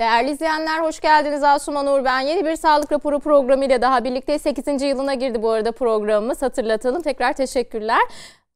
Değerli izleyenler hoş geldiniz Asuman Uğur ben. Yeni bir sağlık raporu programı ile daha birlikte 8. yılına girdi bu arada programımız hatırlatalım. Tekrar teşekkürler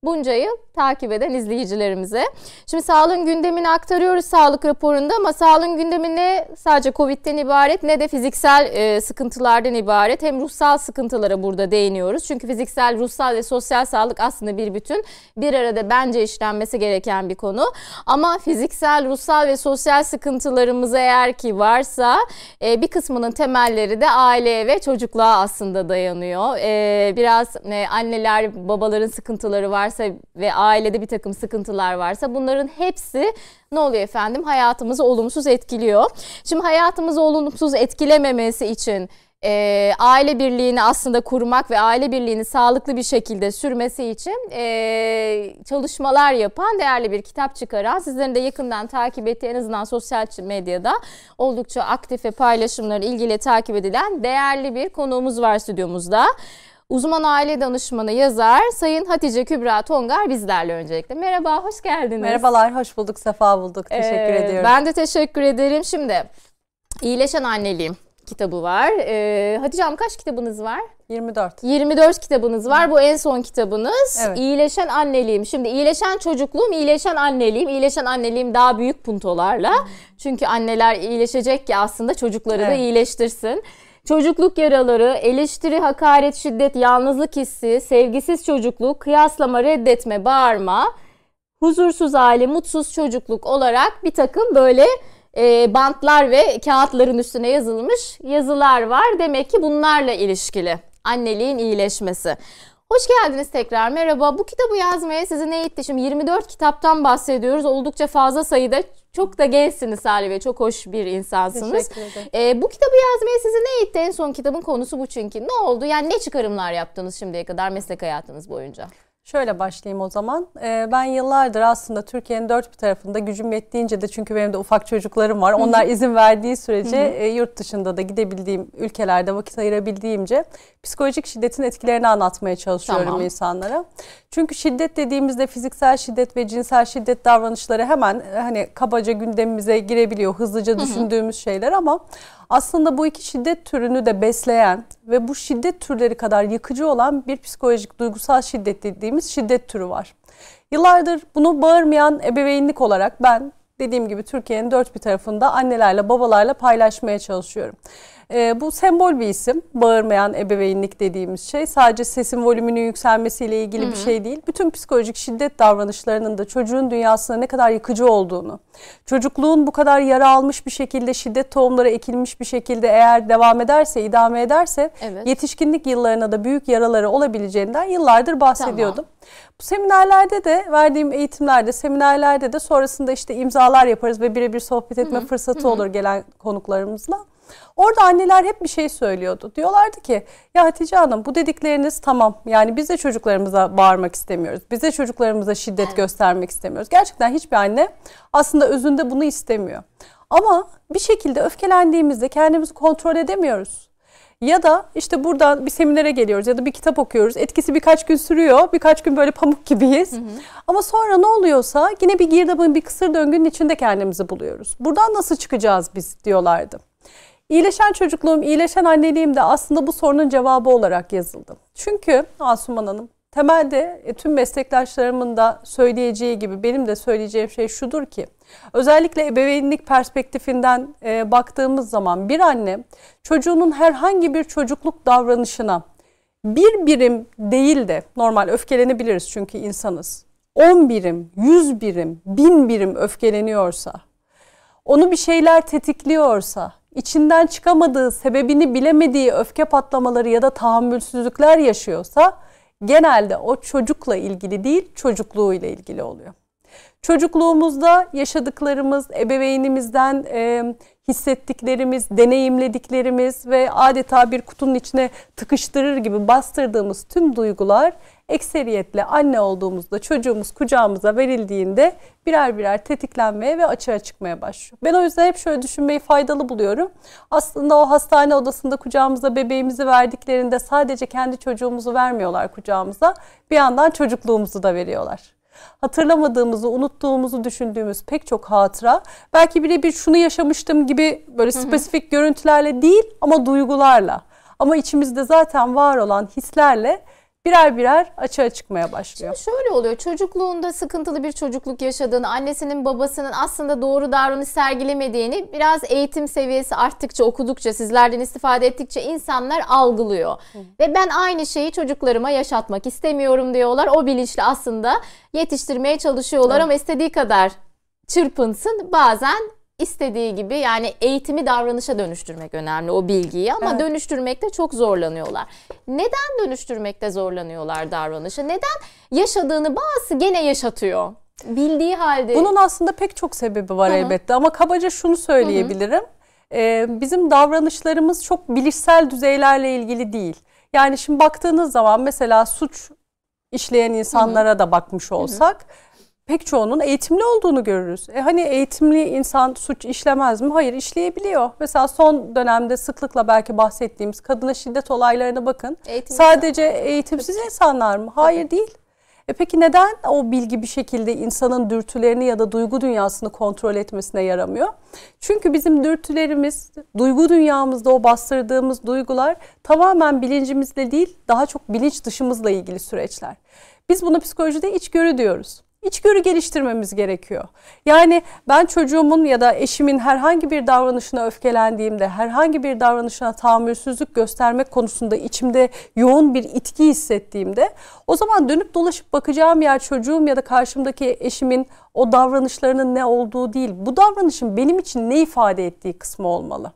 bunca yıl takip eden izleyicilerimize. Şimdi sağlığın gündemini aktarıyoruz sağlık raporunda ama sağlığın gündemi ne sadece Covid'den ibaret ne de fiziksel e, sıkıntılardan ibaret. Hem ruhsal sıkıntılara burada değiniyoruz. Çünkü fiziksel, ruhsal ve sosyal sağlık aslında bir bütün. Bir arada bence işlenmesi gereken bir konu. Ama fiziksel, ruhsal ve sosyal sıkıntılarımız eğer ki varsa e, bir kısmının temelleri de aile ve çocukluğa aslında dayanıyor. E, biraz e, anneler, babaların sıkıntıları var varsa ve ailede bir takım sıkıntılar varsa bunların hepsi ne oluyor efendim? Hayatımızı olumsuz etkiliyor. Şimdi hayatımızı olumsuz etkilememesi için e, aile birliğini aslında kurmak ve aile birliğini sağlıklı bir şekilde sürmesi için e, çalışmalar yapan değerli bir kitap çıkaran sizlerin de yakından takip ettiği en azından sosyal medyada oldukça aktif ve paylaşımları ilgili takip edilen değerli bir konuğumuz var stüdyomuzda uzman aile danışmanı yazar Sayın Hatice Kübra Tongar bizlerle öncelikle. Merhaba, hoş geldiniz. Merhabalar, hoş bulduk, sefa bulduk. Teşekkür ee, ediyorum. Ben de teşekkür ederim. Şimdi iyileşen anneliğim kitabı var. Ee, Hatice Hanım kaç kitabınız var? 24. 24 kitabınız var. Bu en son kitabınız. Evet. İyileşen anneliğim. Şimdi iyileşen çocukluğum, iyileşen anneliğim. İyileşen anneliğim daha büyük puntolarla. Çünkü anneler iyileşecek ki aslında çocukları evet. da iyileştirsin. Çocukluk yaraları, eleştiri, hakaret, şiddet, yalnızlık hissi, sevgisiz çocukluk, kıyaslama, reddetme, bağırma, huzursuz aile, mutsuz çocukluk olarak bir takım böyle e, bantlar ve kağıtların üstüne yazılmış yazılar var. Demek ki bunlarla ilişkili anneliğin iyileşmesi. Hoş geldiniz tekrar merhaba. Bu kitabı yazmaya sizi ne itti? Şimdi 24 kitaptan bahsediyoruz. Oldukça fazla sayıda çok da gençsiniz Salih ve Çok hoş bir insansınız. Ee, bu kitabı yazmaya sizi ne itti? En son kitabın konusu bu çünkü. Ne oldu? Yani ne çıkarımlar yaptınız şimdiye kadar meslek hayatınız boyunca? Şöyle başlayayım o zaman. Ee, ben yıllardır aslında Türkiye'nin dört bir tarafında gücüm yettiğince de çünkü benim de ufak çocuklarım var. Onlar izin verdiği sürece e, yurt dışında da gidebildiğim ülkelerde vakit ayırabildiğimce psikolojik şiddetin etkilerini anlatmaya çalışıyorum tamam. insanlara. Çünkü şiddet dediğimizde fiziksel şiddet ve cinsel şiddet davranışları hemen e, hani kabaca gündemimize girebiliyor. Hızlıca düşündüğümüz şeyler ama aslında bu iki şiddet türünü de besleyen ve bu şiddet türleri kadar yıkıcı olan bir psikolojik duygusal şiddet dediğimiz şiddet türü var. Yıllardır bunu bağırmayan ebeveynlik olarak ben dediğim gibi Türkiye'nin dört bir tarafında annelerle babalarla paylaşmaya çalışıyorum. E, bu sembol bir isim. Bağırmayan ebeveynlik dediğimiz şey. Sadece sesin volümünün yükselmesiyle ilgili Hı-hı. bir şey değil. Bütün psikolojik şiddet davranışlarının da çocuğun dünyasına ne kadar yıkıcı olduğunu, çocukluğun bu kadar yara almış bir şekilde, şiddet tohumları ekilmiş bir şekilde eğer devam ederse, idame ederse evet. yetişkinlik yıllarına da büyük yaraları olabileceğinden yıllardır bahsediyordum. Tamam. Bu seminerlerde de verdiğim eğitimlerde, seminerlerde de sonrasında işte imzalar yaparız ve birebir sohbet etme Hı-hı. fırsatı Hı-hı. olur gelen konuklarımızla. Orada anneler hep bir şey söylüyordu. Diyorlardı ki ya Hatice Hanım bu dedikleriniz tamam. Yani biz de çocuklarımıza bağırmak istemiyoruz. Biz de çocuklarımıza şiddet evet. göstermek istemiyoruz. Gerçekten hiçbir anne aslında özünde bunu istemiyor. Ama bir şekilde öfkelendiğimizde kendimizi kontrol edemiyoruz. Ya da işte buradan bir seminere geliyoruz ya da bir kitap okuyoruz. Etkisi birkaç gün sürüyor. Birkaç gün böyle pamuk gibiyiz. Hı hı. Ama sonra ne oluyorsa yine bir girdabın bir kısır döngünün içinde kendimizi buluyoruz. Buradan nasıl çıkacağız biz diyorlardı. İyileşen çocukluğum, iyileşen anneliğim de aslında bu sorunun cevabı olarak yazıldı. Çünkü Asuman Hanım temelde e, tüm meslektaşlarımın da söyleyeceği gibi benim de söyleyeceğim şey şudur ki özellikle ebeveynlik perspektifinden e, baktığımız zaman bir anne çocuğunun herhangi bir çocukluk davranışına bir birim değil de normal öfkelenebiliriz çünkü insanız. 10 birim, 100 birim, 1000 birim öfkeleniyorsa, onu bir şeyler tetikliyorsa içinden çıkamadığı, sebebini bilemediği öfke patlamaları ya da tahammülsüzlükler yaşıyorsa genelde o çocukla ilgili değil, çocukluğuyla ilgili oluyor. Çocukluğumuzda yaşadıklarımız, ebeveynimizden e, hissettiklerimiz, deneyimlediklerimiz ve adeta bir kutunun içine tıkıştırır gibi bastırdığımız tüm duygular ekseriyetle anne olduğumuzda çocuğumuz kucağımıza verildiğinde birer birer tetiklenmeye ve açığa çıkmaya başlıyor. Ben o yüzden hep şöyle düşünmeyi faydalı buluyorum. Aslında o hastane odasında kucağımıza bebeğimizi verdiklerinde sadece kendi çocuğumuzu vermiyorlar kucağımıza. Bir yandan çocukluğumuzu da veriyorlar hatırlamadığımızı, unuttuğumuzu düşündüğümüz pek çok hatıra belki birebir şunu yaşamıştım gibi böyle hı hı. spesifik görüntülerle değil ama duygularla ama içimizde zaten var olan hislerle birer birer açığa çıkmaya başlıyor. Şimdi şöyle oluyor çocukluğunda sıkıntılı bir çocukluk yaşadığını annesinin babasının aslında doğru davranış sergilemediğini biraz eğitim seviyesi arttıkça okudukça sizlerden istifade ettikçe insanlar algılıyor. Hı. Ve ben aynı şeyi çocuklarıma yaşatmak istemiyorum diyorlar o bilinçli aslında yetiştirmeye çalışıyorlar Hı. ama istediği kadar çırpınsın bazen istediği gibi yani eğitimi davranışa dönüştürmek önemli o bilgiyi ama evet. dönüştürmekte çok zorlanıyorlar. Neden dönüştürmekte zorlanıyorlar davranışa? Neden yaşadığını bazı gene yaşatıyor? Bildiği halde. Bunun aslında pek çok sebebi var Hı-hı. elbette ama kabaca şunu söyleyebilirim. Ee, bizim davranışlarımız çok bilişsel düzeylerle ilgili değil. Yani şimdi baktığınız zaman mesela suç işleyen insanlara Hı-hı. da bakmış olsak Hı-hı pek çoğunun eğitimli olduğunu görürüz. E hani eğitimli insan suç işlemez mi? Hayır işleyebiliyor. Mesela son dönemde sıklıkla belki bahsettiğimiz kadına şiddet olaylarına bakın. Eğitimli Sadece eğitimsiz Tabii. insanlar mı? Hayır Tabii. değil. E peki neden o bilgi bir şekilde insanın dürtülerini ya da duygu dünyasını kontrol etmesine yaramıyor? Çünkü bizim dürtülerimiz, duygu dünyamızda o bastırdığımız duygular tamamen bilincimizle değil, daha çok bilinç dışımızla ilgili süreçler. Biz buna psikolojide içgörü diyoruz içgörü geliştirmemiz gerekiyor. Yani ben çocuğumun ya da eşimin herhangi bir davranışına öfkelendiğimde, herhangi bir davranışına tahammülsüzlük göstermek konusunda içimde yoğun bir itki hissettiğimde o zaman dönüp dolaşıp bakacağım yer çocuğum ya da karşımdaki eşimin o davranışlarının ne olduğu değil. Bu davranışın benim için ne ifade ettiği kısmı olmalı.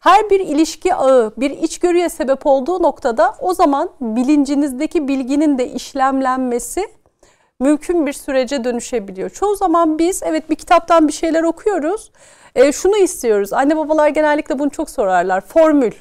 Her bir ilişki ağı bir içgörüye sebep olduğu noktada o zaman bilincinizdeki bilginin de işlemlenmesi mümkün bir sürece dönüşebiliyor. Çoğu zaman biz evet bir kitaptan bir şeyler okuyoruz. E, şunu istiyoruz. Anne babalar genellikle bunu çok sorarlar. Formül.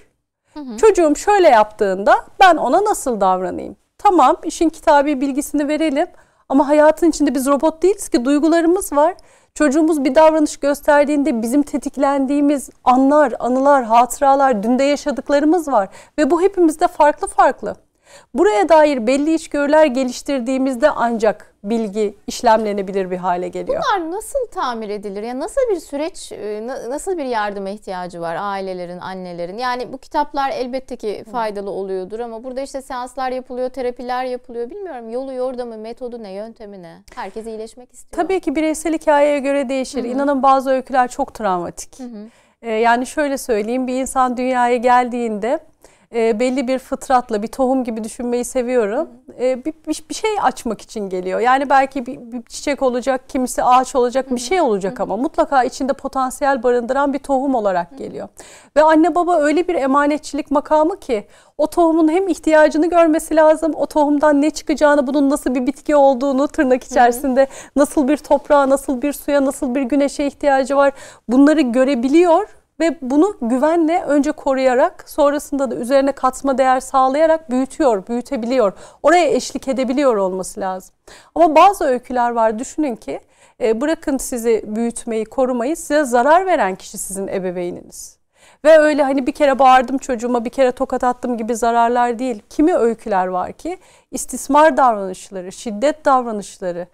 Hı hı. Çocuğum şöyle yaptığında ben ona nasıl davranayım? Tamam işin kitabi bilgisini verelim ama hayatın içinde biz robot değiliz ki duygularımız var. Çocuğumuz bir davranış gösterdiğinde bizim tetiklendiğimiz anlar, anılar, hatıralar, dünde yaşadıklarımız var ve bu hepimizde farklı farklı. Buraya dair belli içgörüler geliştirdiğimizde ancak bilgi işlemlenebilir bir hale geliyor. Bunlar nasıl tamir edilir? Ya yani nasıl bir süreç, e, nasıl bir yardıma ihtiyacı var ailelerin, annelerin? Yani bu kitaplar elbette ki faydalı oluyordur ama burada işte seanslar yapılıyor, terapiler yapılıyor. Bilmiyorum yolu yordamı, metodu ne, yöntemi ne? Herkes iyileşmek istiyor. Tabii ki bireysel hikayeye göre değişir. Hı-hı. İnanın bazı öyküler çok travmatik. Hı-hı. E, yani şöyle söyleyeyim bir insan dünyaya geldiğinde e, belli bir fıtratla bir tohum gibi düşünmeyi seviyorum. E, bir, bir, bir şey açmak için geliyor. Yani belki bir, bir çiçek olacak, kimisi ağaç olacak, bir şey olacak ama mutlaka içinde potansiyel barındıran bir tohum olarak geliyor. Ve anne baba öyle bir emanetçilik makamı ki o tohumun hem ihtiyacını görmesi lazım, o tohumdan ne çıkacağını, bunun nasıl bir bitki olduğunu tırnak içerisinde nasıl bir toprağa, nasıl bir suya, nasıl bir güneşe ihtiyacı var bunları görebiliyor ve bunu güvenle önce koruyarak sonrasında da üzerine katma değer sağlayarak büyütüyor, büyütebiliyor. Oraya eşlik edebiliyor olması lazım. Ama bazı öyküler var düşünün ki e, bırakın sizi büyütmeyi, korumayı size zarar veren kişi sizin ebeveyniniz. Ve öyle hani bir kere bağırdım çocuğuma, bir kere tokat attım gibi zararlar değil. Kimi öyküler var ki istismar davranışları, şiddet davranışları,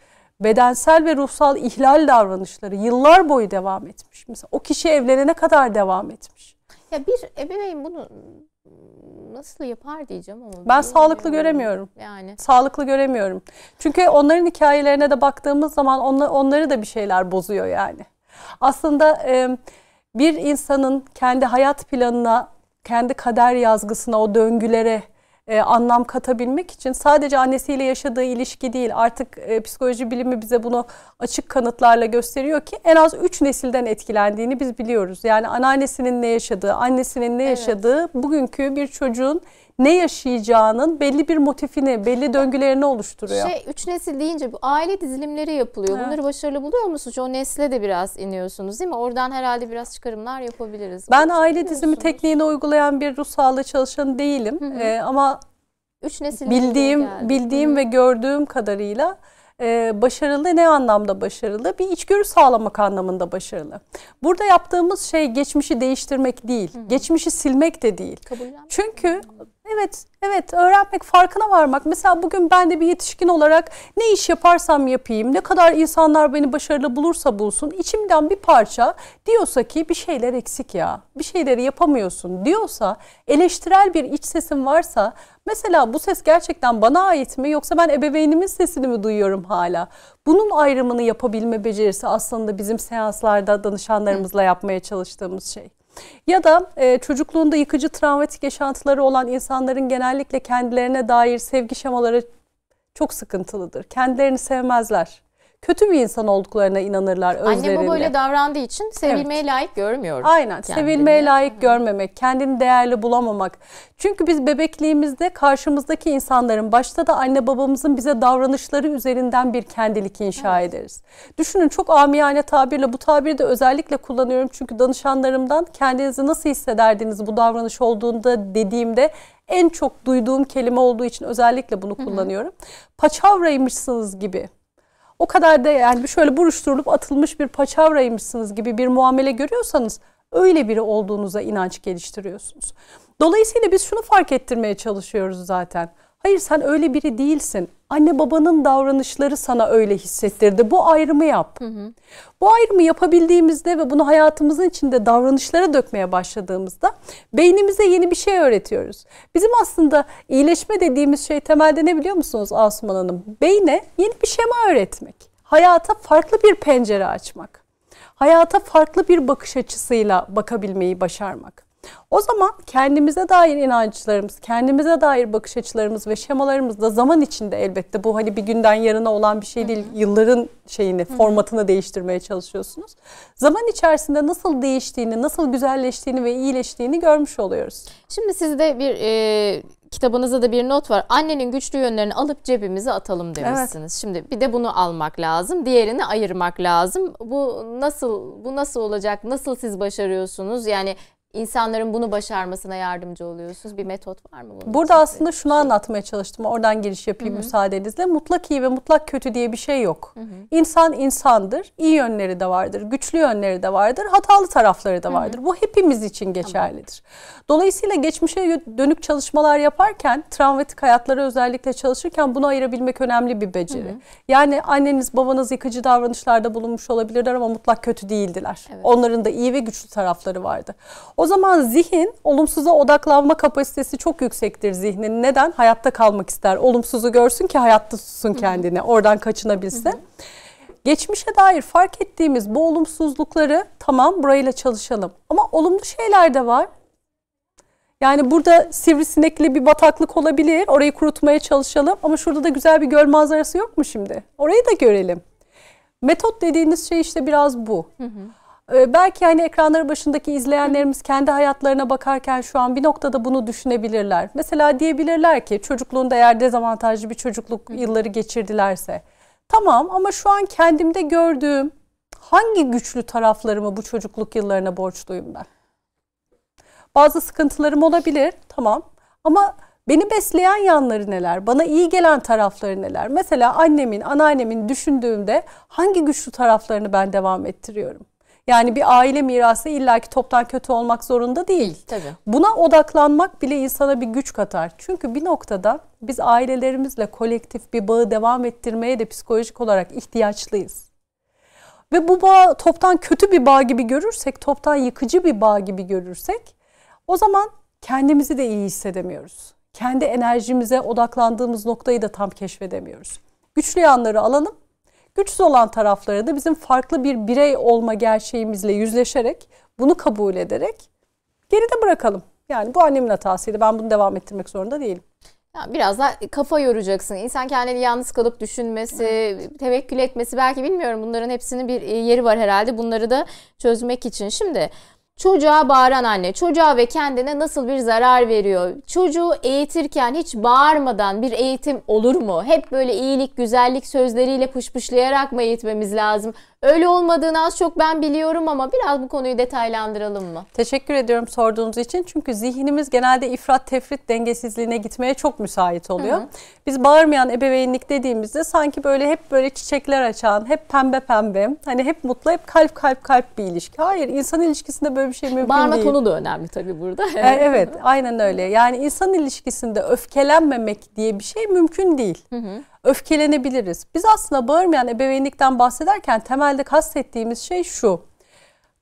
bedensel ve ruhsal ihlal davranışları yıllar boyu devam etmiş. Mesela o kişi evlenene kadar devam etmiş. Ya bir ebeveyn bunu nasıl yapar diyeceğim ama. Ben sağlıklı göremiyorum. Yani. Sağlıklı göremiyorum. Çünkü onların hikayelerine de baktığımız zaman onlar, onları da bir şeyler bozuyor yani. Aslında bir insanın kendi hayat planına, kendi kader yazgısına, o döngülere e, anlam katabilmek için sadece annesiyle yaşadığı ilişki değil artık e, psikoloji bilimi bize bunu açık kanıtlarla gösteriyor ki en az 3 nesilden etkilendiğini biz biliyoruz. Yani anneannesinin ne yaşadığı, annesinin ne yaşadığı bugünkü bir çocuğun ne yaşayacağının belli bir motifini, belli döngülerini oluşturuyor. Şey, üç nesil deyince bu aile dizilimleri yapılıyor. Evet. Bunları başarılı buluyor musunuz? O nesle de biraz iniyorsunuz değil mi? Oradan herhalde biraz çıkarımlar yapabiliriz. Ben Bunu aile dizimi tekniğini uygulayan bir ruh sağlığı çalışanı değilim. Hı hı. Ee, ama üç nesil bildiğim bildiğim hı ve gördüğüm kadarıyla ee, başarılı ne anlamda başarılı? Bir içgörü sağlamak anlamında başarılı. Burada yaptığımız şey geçmişi değiştirmek değil, Hı-hı. geçmişi silmek de değil. Kabullenmek Çünkü Evet, evet öğrenmek, farkına varmak. Mesela bugün ben de bir yetişkin olarak ne iş yaparsam yapayım, ne kadar insanlar beni başarılı bulursa bulsun, içimden bir parça diyorsa ki bir şeyler eksik ya, bir şeyleri yapamıyorsun diyorsa, eleştirel bir iç sesim varsa, mesela bu ses gerçekten bana ait mi yoksa ben ebeveynimin sesini mi duyuyorum hala? Bunun ayrımını yapabilme becerisi aslında bizim seanslarda danışanlarımızla yapmaya çalıştığımız şey. Ya da e, çocukluğunda yıkıcı travmatik yaşantıları olan insanların genellikle kendilerine dair sevgi şemaları çok sıkıntılıdır. Kendilerini sevmezler kötü bir insan olduklarına inanırlar özlerinde. Anne baba öyle davrandığı için sevilmeye evet. layık görmüyoruz. Aynen kendini. sevilmeye layık Hı. görmemek, kendini değerli bulamamak. Çünkü biz bebekliğimizde karşımızdaki insanların başta da anne babamızın bize davranışları üzerinden bir kendilik inşa evet. ederiz. Düşünün çok amiyane tabirle bu tabiri de özellikle kullanıyorum çünkü danışanlarımdan kendinizi nasıl hissederdiniz bu davranış olduğunda dediğimde en çok duyduğum kelime olduğu için özellikle bunu kullanıyorum. Hı hı. Paçavraymışsınız gibi o kadar da yani şöyle buruşturulup atılmış bir paçavraymışsınız gibi bir muamele görüyorsanız öyle biri olduğunuza inanç geliştiriyorsunuz. Dolayısıyla biz şunu fark ettirmeye çalışıyoruz zaten. Hayır sen öyle biri değilsin. Anne babanın davranışları sana öyle hissettirdi. Bu ayrımı yap. Hı hı. Bu ayrımı yapabildiğimizde ve bunu hayatımızın içinde davranışlara dökmeye başladığımızda beynimize yeni bir şey öğretiyoruz. Bizim aslında iyileşme dediğimiz şey temelde ne biliyor musunuz Asuman Hanım? Beyne yeni bir şema öğretmek. Hayata farklı bir pencere açmak. Hayata farklı bir bakış açısıyla bakabilmeyi başarmak. O zaman kendimize dair inançlarımız, kendimize dair bakış açılarımız ve şemalarımız da zaman içinde elbette bu hani bir günden yarına olan bir şey değil. Hı-hı. Yılların şeyini, Hı-hı. formatını değiştirmeye çalışıyorsunuz. Zaman içerisinde nasıl değiştiğini, nasıl güzelleştiğini ve iyileştiğini görmüş oluyoruz. Şimdi sizde bir e, kitabınızda da bir not var. Annenin güçlü yönlerini alıp cebimize atalım demişsiniz. Evet. Şimdi bir de bunu almak lazım, diğerini ayırmak lazım. Bu nasıl bu nasıl olacak? Nasıl siz başarıyorsunuz? Yani insanların bunu başarmasına yardımcı oluyorsunuz? Bir metot var mı? Bunun Burada için? aslında şunu şey. anlatmaya çalıştım. Oradan giriş yapayım Hı-hı. müsaadenizle. Mutlak iyi ve mutlak kötü diye bir şey yok. Hı-hı. İnsan insandır. İyi yönleri de vardır. Güçlü yönleri de vardır. Hatalı tarafları da vardır. Hı-hı. Bu hepimiz için geçerlidir. Tamam. Dolayısıyla geçmişe dönük çalışmalar yaparken, travmatik hayatları özellikle çalışırken bunu ayırabilmek önemli bir beceri. Hı-hı. Yani anneniz babanız yıkıcı davranışlarda bulunmuş olabilirler ama mutlak kötü değildiler. Evet. Onların da iyi ve güçlü tarafları vardı. O zaman zihin olumsuza odaklanma kapasitesi çok yüksektir zihnin. Neden? Hayatta kalmak ister. Olumsuzu görsün ki hayatta susun kendini. Oradan kaçınabilsin. Geçmişe dair fark ettiğimiz bu olumsuzlukları tamam burayla çalışalım. Ama olumlu şeyler de var. Yani burada sivrisinekli bir bataklık olabilir. Orayı kurutmaya çalışalım. Ama şurada da güzel bir göl manzarası yok mu şimdi? Orayı da görelim. Metot dediğiniz şey işte biraz bu. Hı hı. Ee, belki hani ekranları başındaki izleyenlerimiz kendi hayatlarına bakarken şu an bir noktada bunu düşünebilirler. Mesela diyebilirler ki çocukluğunda eğer dezavantajlı bir çocukluk yılları geçirdilerse. Tamam ama şu an kendimde gördüğüm hangi güçlü taraflarımı bu çocukluk yıllarına borçluyum ben? Bazı sıkıntılarım olabilir tamam ama beni besleyen yanları neler? Bana iyi gelen tarafları neler? Mesela annemin, anneannemin düşündüğümde hangi güçlü taraflarını ben devam ettiriyorum? Yani bir aile mirası illaki toptan kötü olmak zorunda değil. Tabii. Buna odaklanmak bile insana bir güç katar. Çünkü bir noktada biz ailelerimizle kolektif bir bağı devam ettirmeye de psikolojik olarak ihtiyaçlıyız. Ve bu bağ toptan kötü bir bağ gibi görürsek, toptan yıkıcı bir bağ gibi görürsek o zaman kendimizi de iyi hissedemiyoruz. Kendi enerjimize odaklandığımız noktayı da tam keşfedemiyoruz. Güçlü yanları alalım, Güçsüz olan taraflara da bizim farklı bir birey olma gerçeğimizle yüzleşerek, bunu kabul ederek geride bırakalım. Yani bu annemin hatasıydı. Ben bunu devam ettirmek zorunda değilim. Ya biraz daha kafa yoracaksın. İnsan kendini yalnız kalıp düşünmesi, evet. tevekkül etmesi belki bilmiyorum bunların hepsinin bir e, yeri var herhalde. Bunları da çözmek için. Şimdi Çocuğa bağıran anne, çocuğa ve kendine nasıl bir zarar veriyor? Çocuğu eğitirken hiç bağırmadan bir eğitim olur mu? Hep böyle iyilik, güzellik sözleriyle pışpışlayarak mı eğitmemiz lazım? Öyle olmadığını az çok ben biliyorum ama biraz bu konuyu detaylandıralım mı? Teşekkür ediyorum sorduğunuz için. Çünkü zihnimiz genelde ifrat tefrit dengesizliğine gitmeye çok müsait oluyor. Hı hı. Biz bağırmayan ebeveynlik dediğimizde sanki böyle hep böyle çiçekler açan, hep pembe pembe, hani hep mutlu, hep kalp kalp kalp bir ilişki. Hayır, insan ilişkisinde böyle bir şey mümkün Bağırma değil. Bağırma tonu da önemli tabii burada. evet, evet aynen öyle. Yani insan ilişkisinde öfkelenmemek diye bir şey mümkün değil. Hı hı öfkelenebiliriz. Biz aslında bağırmayan ebeveynlikten bahsederken temelde kastettiğimiz şey şu.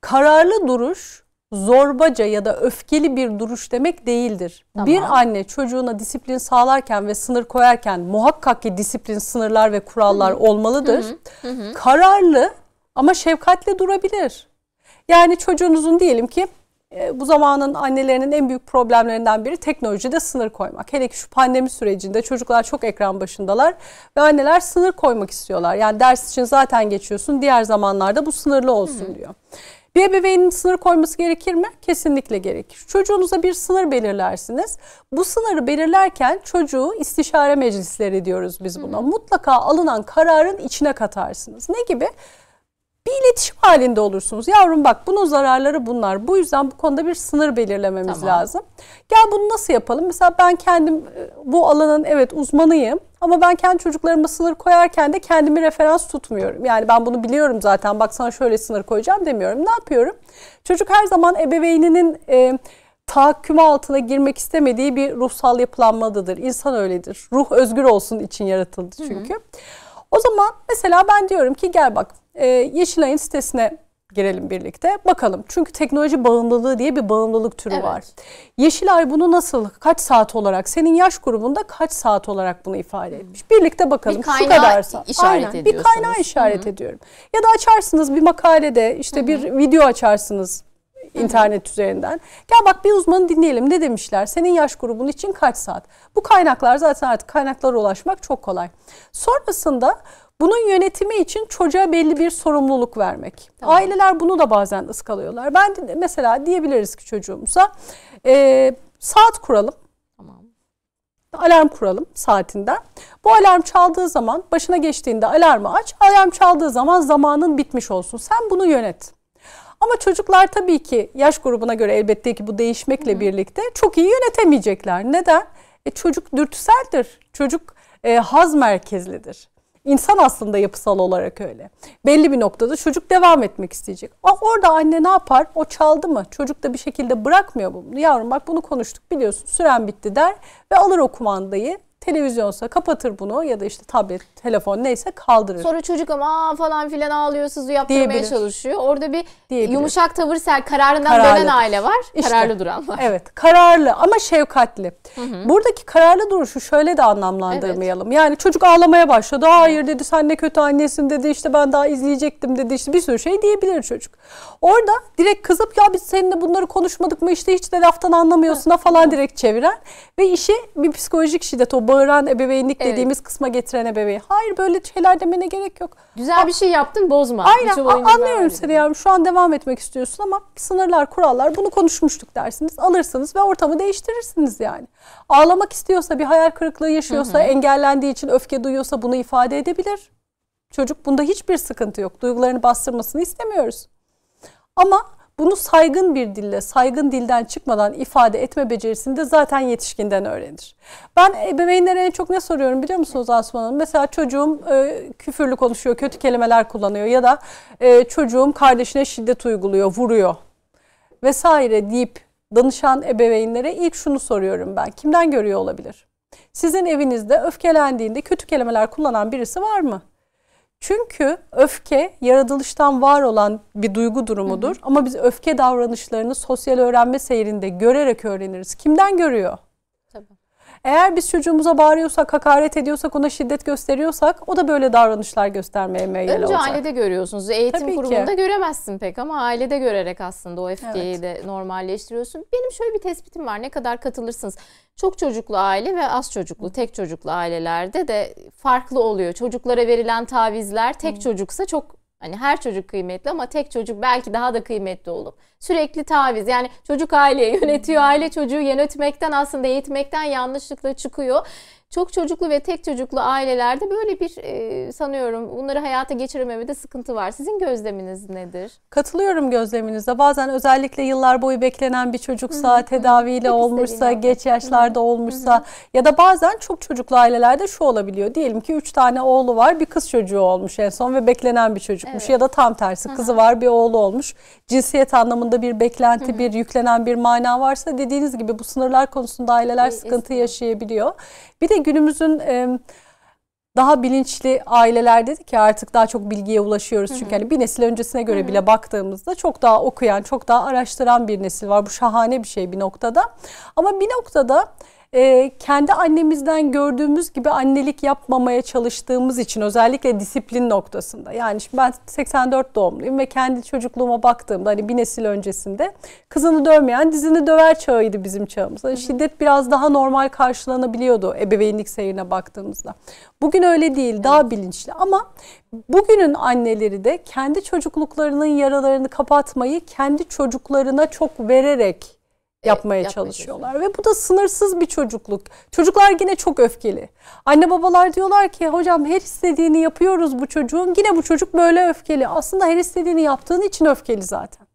Kararlı duruş zorbaca ya da öfkeli bir duruş demek değildir. Tamam. Bir anne çocuğuna disiplin sağlarken ve sınır koyarken muhakkak ki disiplin, sınırlar ve kurallar Hı -hı. olmalıdır. Hı -hı. Kararlı ama şefkatli durabilir. Yani çocuğunuzun diyelim ki e, bu zamanın annelerinin en büyük problemlerinden biri teknolojide sınır koymak. Hele ki şu pandemi sürecinde çocuklar çok ekran başındalar ve anneler sınır koymak istiyorlar. Yani ders için zaten geçiyorsun diğer zamanlarda bu sınırlı olsun diyor. Bir ebeveynin sınır koyması gerekir mi? Kesinlikle gerekir. Çocuğunuza bir sınır belirlersiniz. Bu sınırı belirlerken çocuğu istişare meclisleri diyoruz biz buna. Mutlaka alınan kararın içine katarsınız. Ne gibi? bir iletişim halinde olursunuz. Yavrum bak bunun zararları bunlar. Bu yüzden bu konuda bir sınır belirlememiz tamam. lazım. Gel bunu nasıl yapalım? Mesela ben kendim e, bu alanın evet uzmanıyım. Ama ben kendi çocuklarıma sınır koyarken de kendimi referans tutmuyorum. Yani ben bunu biliyorum zaten bak sana şöyle sınır koyacağım demiyorum. Ne yapıyorum? Çocuk her zaman ebeveyninin e, tahakkümü altına girmek istemediği bir ruhsal yapılanmadadır. İnsan öyledir. Ruh özgür olsun için yaratıldı çünkü. Hı hı. O zaman mesela ben diyorum ki gel bak e, Yeşilay'ın sitesine girelim birlikte. Bakalım. Çünkü teknoloji bağımlılığı diye bir bağımlılık türü evet. var. Yeşilay bunu nasıl, kaç saat olarak, senin yaş grubunda kaç saat olarak bunu ifade etmiş? Birlikte bakalım. Bir kaynağı Şu kadar işaret Aynen. Bir kaynağı işaret Hı-hı. ediyorum. Ya da açarsınız bir makalede, işte Hı-hı. bir video açarsınız internet üzerinden. Gel bak bir uzmanı dinleyelim ne demişler senin yaş grubun için kaç saat. Bu kaynaklar zaten artık kaynaklara ulaşmak çok kolay. Sonrasında bunun yönetimi için çocuğa belli bir sorumluluk vermek. Tamam. Aileler bunu da bazen ıskalıyorlar. Ben de mesela diyebiliriz ki çocuğumuza e, saat kuralım. Tamam. Alarm kuralım saatinden. Bu alarm çaldığı zaman başına geçtiğinde alarmı aç. Alarm çaldığı zaman zamanın bitmiş olsun. Sen bunu yönet. Ama çocuklar tabii ki yaş grubuna göre elbette ki bu değişmekle Hı-hı. birlikte çok iyi yönetemeyecekler. Neden? E, çocuk dürtüseldir. Çocuk e, haz merkezlidir. İnsan aslında yapısal olarak öyle. Belli bir noktada çocuk devam etmek isteyecek. Ah orada anne ne yapar? O çaldı mı? Çocuk da bir şekilde bırakmıyor bunu. Yavrum bak bunu konuştuk biliyorsun süren bitti der ve alır o kumandayı Televizyonsa kapatır bunu ya da işte tablet, telefon neyse kaldırır. Sonra çocuk ama aa falan filan ağlıyor, sızı yaptırmaya Diyebilir. çalışıyor. Orada bir Diyebilir. yumuşak tavır ser, kararından Kararlıdır. dönen aile var. İşte, kararlı duran var. Evet, kararlı ama şefkatli. Hı hı. Buradaki kararlı duruşu şöyle de anlamlandırmayalım. Evet. Yani çocuk ağlamaya başladı. Hayır dedi sen ne kötü annesin dedi işte ben daha izleyecektim dedi işte bir sürü şey diyebilir çocuk. Orada direkt kızıp ya biz seninle bunları konuşmadık mı işte hiç de laftan anlamıyorsun ha falan direkt çeviren ve işi bir psikolojik şiddet o bağıran ebeveynlik evet. dediğimiz kısma getiren ebeveyn. Hayır böyle şeyler demene gerek yok. Güzel A- bir şey yaptın bozma. Aynen anlıyorum seni yavrum şu an devam etmek istiyorsun ama sınırlar kurallar bunu konuşmuştuk dersiniz alırsınız ve ortamı değiştirirsiniz yani. Ağlamak istiyorsa bir hayal kırıklığı yaşıyorsa Hı-hı. engellendiği için öfke duyuyorsa bunu ifade edebilir. Çocuk bunda hiçbir sıkıntı yok. Duygularını bastırmasını istemiyoruz. Ama bunu saygın bir dille, saygın dilden çıkmadan ifade etme becerisini de zaten yetişkinden öğrenir. Ben ebeveynlere en çok ne soruyorum biliyor musunuz Asuman Hanım? Mesela çocuğum e, küfürlü konuşuyor, kötü kelimeler kullanıyor ya da e, çocuğum kardeşine şiddet uyguluyor, vuruyor vesaire deyip danışan ebeveynlere ilk şunu soruyorum ben. Kimden görüyor olabilir? Sizin evinizde öfkelendiğinde kötü kelimeler kullanan birisi var mı? Çünkü öfke yaratılıştan var olan bir duygu durumudur. Hı hı. Ama biz öfke davranışlarını sosyal öğrenme seyrinde görerek öğreniriz. Kimden görüyor? Eğer biz çocuğumuza bağırıyorsak, hakaret ediyorsak, ona şiddet gösteriyorsak o da böyle davranışlar göstermeye meyilli olacak. Önce ailede görüyorsunuz. Eğitim Tabii kurumunda ki. göremezsin pek ama ailede görerek aslında o öfkeyi evet. de normalleştiriyorsun. Benim şöyle bir tespitim var. Ne kadar katılırsınız? Çok çocuklu aile ve az çocuklu, tek çocuklu ailelerde de farklı oluyor. Çocuklara verilen tavizler tek çocuksa çok Hani her çocuk kıymetli ama tek çocuk belki daha da kıymetli olup sürekli taviz yani çocuk aile yönetiyor aile çocuğu yönetmekten aslında eğitmekten yanlışlıkla çıkıyor. Çok çocuklu ve tek çocuklu ailelerde böyle bir e, sanıyorum bunları hayata geçirememede sıkıntı var. Sizin gözleminiz nedir? Katılıyorum gözleminize. Bazen özellikle yıllar boyu beklenen bir çocuksa, tedaviyle olmuşsa, geç yaşlarda olmuşsa ya da bazen çok çocuklu ailelerde şu olabiliyor. Diyelim ki 3 tane oğlu var, bir kız çocuğu olmuş en son ve beklenen bir çocukmuş evet. ya da tam tersi kızı var, bir oğlu olmuş. Cinsiyet anlamında bir beklenti, bir yüklenen bir mana varsa dediğiniz gibi bu sınırlar konusunda aileler e, sıkıntı yaşayabiliyor. Bir de günümüzün e, daha bilinçli aileler dedi ki artık daha çok bilgiye ulaşıyoruz. Çünkü hani bir nesil öncesine göre bile baktığımızda çok daha okuyan, çok daha araştıran bir nesil var. Bu şahane bir şey bir noktada. Ama bir noktada e, kendi annemizden gördüğümüz gibi annelik yapmamaya çalıştığımız için özellikle disiplin noktasında. Yani şimdi ben 84 doğumluyum ve kendi çocukluğuma baktığımda hani bir nesil öncesinde kızını dövmeyen dizini döver çağıydı bizim çağımızda. Yani şiddet biraz daha normal karşılanabiliyordu ebeveynlik seyrine baktığımızda. Bugün öyle değil daha bilinçli ama bugünün anneleri de kendi çocukluklarının yaralarını kapatmayı kendi çocuklarına çok vererek yapmaya çalışıyorlar ve bu da sınırsız bir çocukluk. Çocuklar yine çok öfkeli. Anne babalar diyorlar ki hocam her istediğini yapıyoruz bu çocuğun. Yine bu çocuk böyle öfkeli. Aslında her istediğini yaptığın için öfkeli zaten.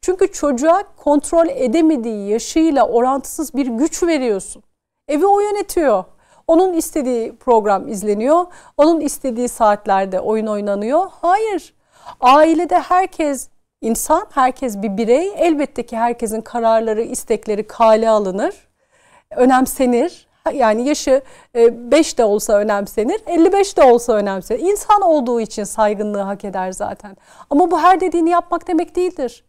Çünkü çocuğa kontrol edemediği yaşıyla orantısız bir güç veriyorsun. Evi o yönetiyor. Onun istediği program izleniyor. Onun istediği saatlerde oyun oynanıyor. Hayır. Ailede herkes İnsan herkes bir birey. Elbette ki herkesin kararları, istekleri kale alınır, önemsenir. Yani yaşı 5 e, de olsa önemsenir, 55 de olsa önemsenir. İnsan olduğu için saygınlığı hak eder zaten. Ama bu her dediğini yapmak demek değildir.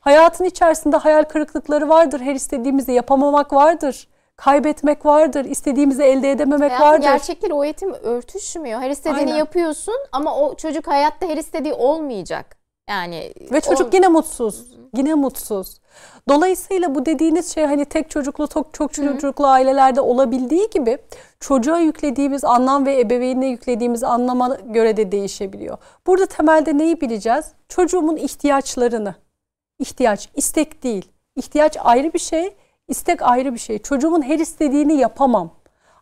Hayatın içerisinde hayal kırıklıkları vardır, her istediğimizi yapamamak vardır kaybetmek vardır, istediğimizi elde edememek Hayatın vardır. Gerçekleri o eğitim örtüşmüyor. Her istediğini Aynen. yapıyorsun ama o çocuk hayatta her istediği olmayacak. Yani ve çocuk o... yine mutsuz. Yine mutsuz. Dolayısıyla bu dediğiniz şey hani tek çocuklu, çok, çok çocuklu Hı-hı. ailelerde olabildiği gibi çocuğa yüklediğimiz anlam ve ebeveynine yüklediğimiz anlama göre de değişebiliyor. Burada temelde neyi bileceğiz? Çocuğumun ihtiyaçlarını. İhtiyaç, istek değil. İhtiyaç ayrı bir şey, istek ayrı bir şey. Çocuğumun her istediğini yapamam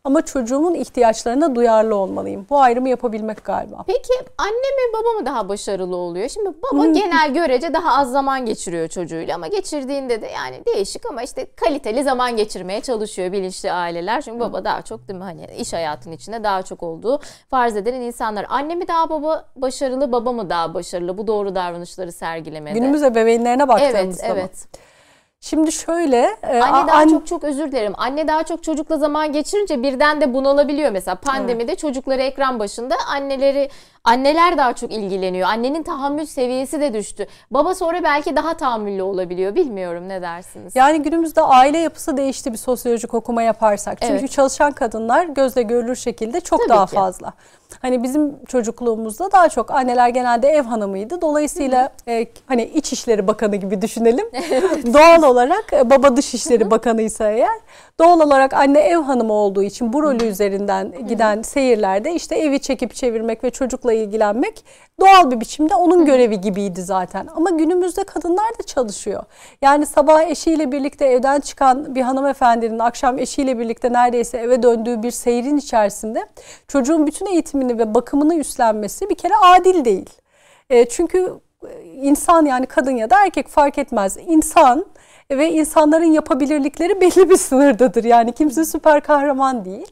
ama çocuğumun ihtiyaçlarına duyarlı olmalıyım. Bu ayrımı yapabilmek galiba. Peki anne mi baba mı daha başarılı oluyor? Şimdi baba hmm. genel görece daha az zaman geçiriyor çocuğuyla ama geçirdiğinde de yani değişik ama işte kaliteli zaman geçirmeye çalışıyor bilinçli aileler. Çünkü baba daha çok değil mi hani iş hayatının içinde daha çok olduğu farz edilen insanlar. Anne mi daha baba başarılı baba mı daha başarılı bu doğru davranışları sergilemede? Günümüz ebeveynlerine baktığımızda evet, mı? Evet evet. Şimdi şöyle... E, anne daha an... çok çok özür dilerim. Anne daha çok çocukla zaman geçirince birden de bunalabiliyor. Mesela pandemide evet. çocukları ekran başında anneleri Anneler daha çok ilgileniyor. Annenin tahammül seviyesi de düştü. Baba sonra belki daha tahammüllü olabiliyor. Bilmiyorum ne dersiniz? Yani günümüzde aile yapısı değişti bir sosyolojik okuma yaparsak. Çünkü evet. çalışan kadınlar gözle görülür şekilde çok Tabii daha ki. fazla. Hani bizim çocukluğumuzda daha çok anneler genelde ev hanımıydı. Dolayısıyla Hı -hı. e, hani İçişleri Bakanı gibi düşünelim. Doğal olarak e, baba dış işleri Bakanıysa eğer Doğal olarak anne ev hanımı olduğu için bu rolü üzerinden giden seyirlerde işte evi çekip çevirmek ve çocukla ilgilenmek doğal bir biçimde onun görevi gibiydi zaten. Ama günümüzde kadınlar da çalışıyor. Yani sabah eşiyle birlikte evden çıkan bir hanımefendinin akşam eşiyle birlikte neredeyse eve döndüğü bir seyrin içerisinde çocuğun bütün eğitimini ve bakımını üstlenmesi bir kere adil değil. E, çünkü e, insan yani kadın ya da erkek fark etmez. İnsan ve insanların yapabilirlikleri belli bir sınırdadır. Yani kimse süper kahraman değil.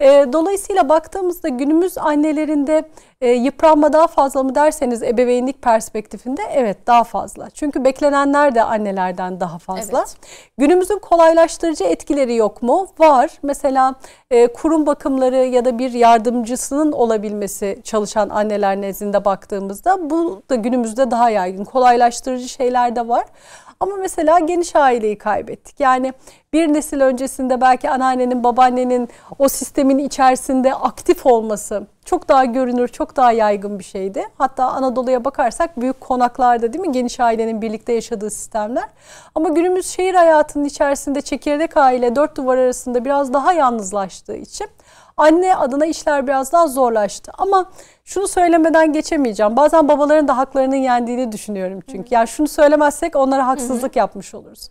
E, dolayısıyla baktığımızda günümüz annelerinde e, yıpranma daha fazla mı derseniz ebeveynlik perspektifinde evet daha fazla. Çünkü beklenenler de annelerden daha fazla. Evet. Günümüzün kolaylaştırıcı etkileri yok mu? Var. Mesela e, kurum bakımları ya da bir yardımcısının olabilmesi çalışan anneler nezdinde baktığımızda bu da günümüzde daha yaygın. Kolaylaştırıcı şeyler de var. Ama mesela geniş aileyi kaybettik. Yani bir nesil öncesinde belki anneannenin, babaannenin o sistemin içerisinde aktif olması çok daha görünür, çok daha yaygın bir şeydi. Hatta Anadolu'ya bakarsak büyük konaklarda değil mi geniş ailenin birlikte yaşadığı sistemler. Ama günümüz şehir hayatının içerisinde çekirdek aile dört duvar arasında biraz daha yalnızlaştığı için Anne adına işler biraz daha zorlaştı. Ama şunu söylemeden geçemeyeceğim. Bazen babaların da haklarının yendiğini düşünüyorum çünkü. Yani şunu söylemezsek onlara haksızlık yapmış oluruz.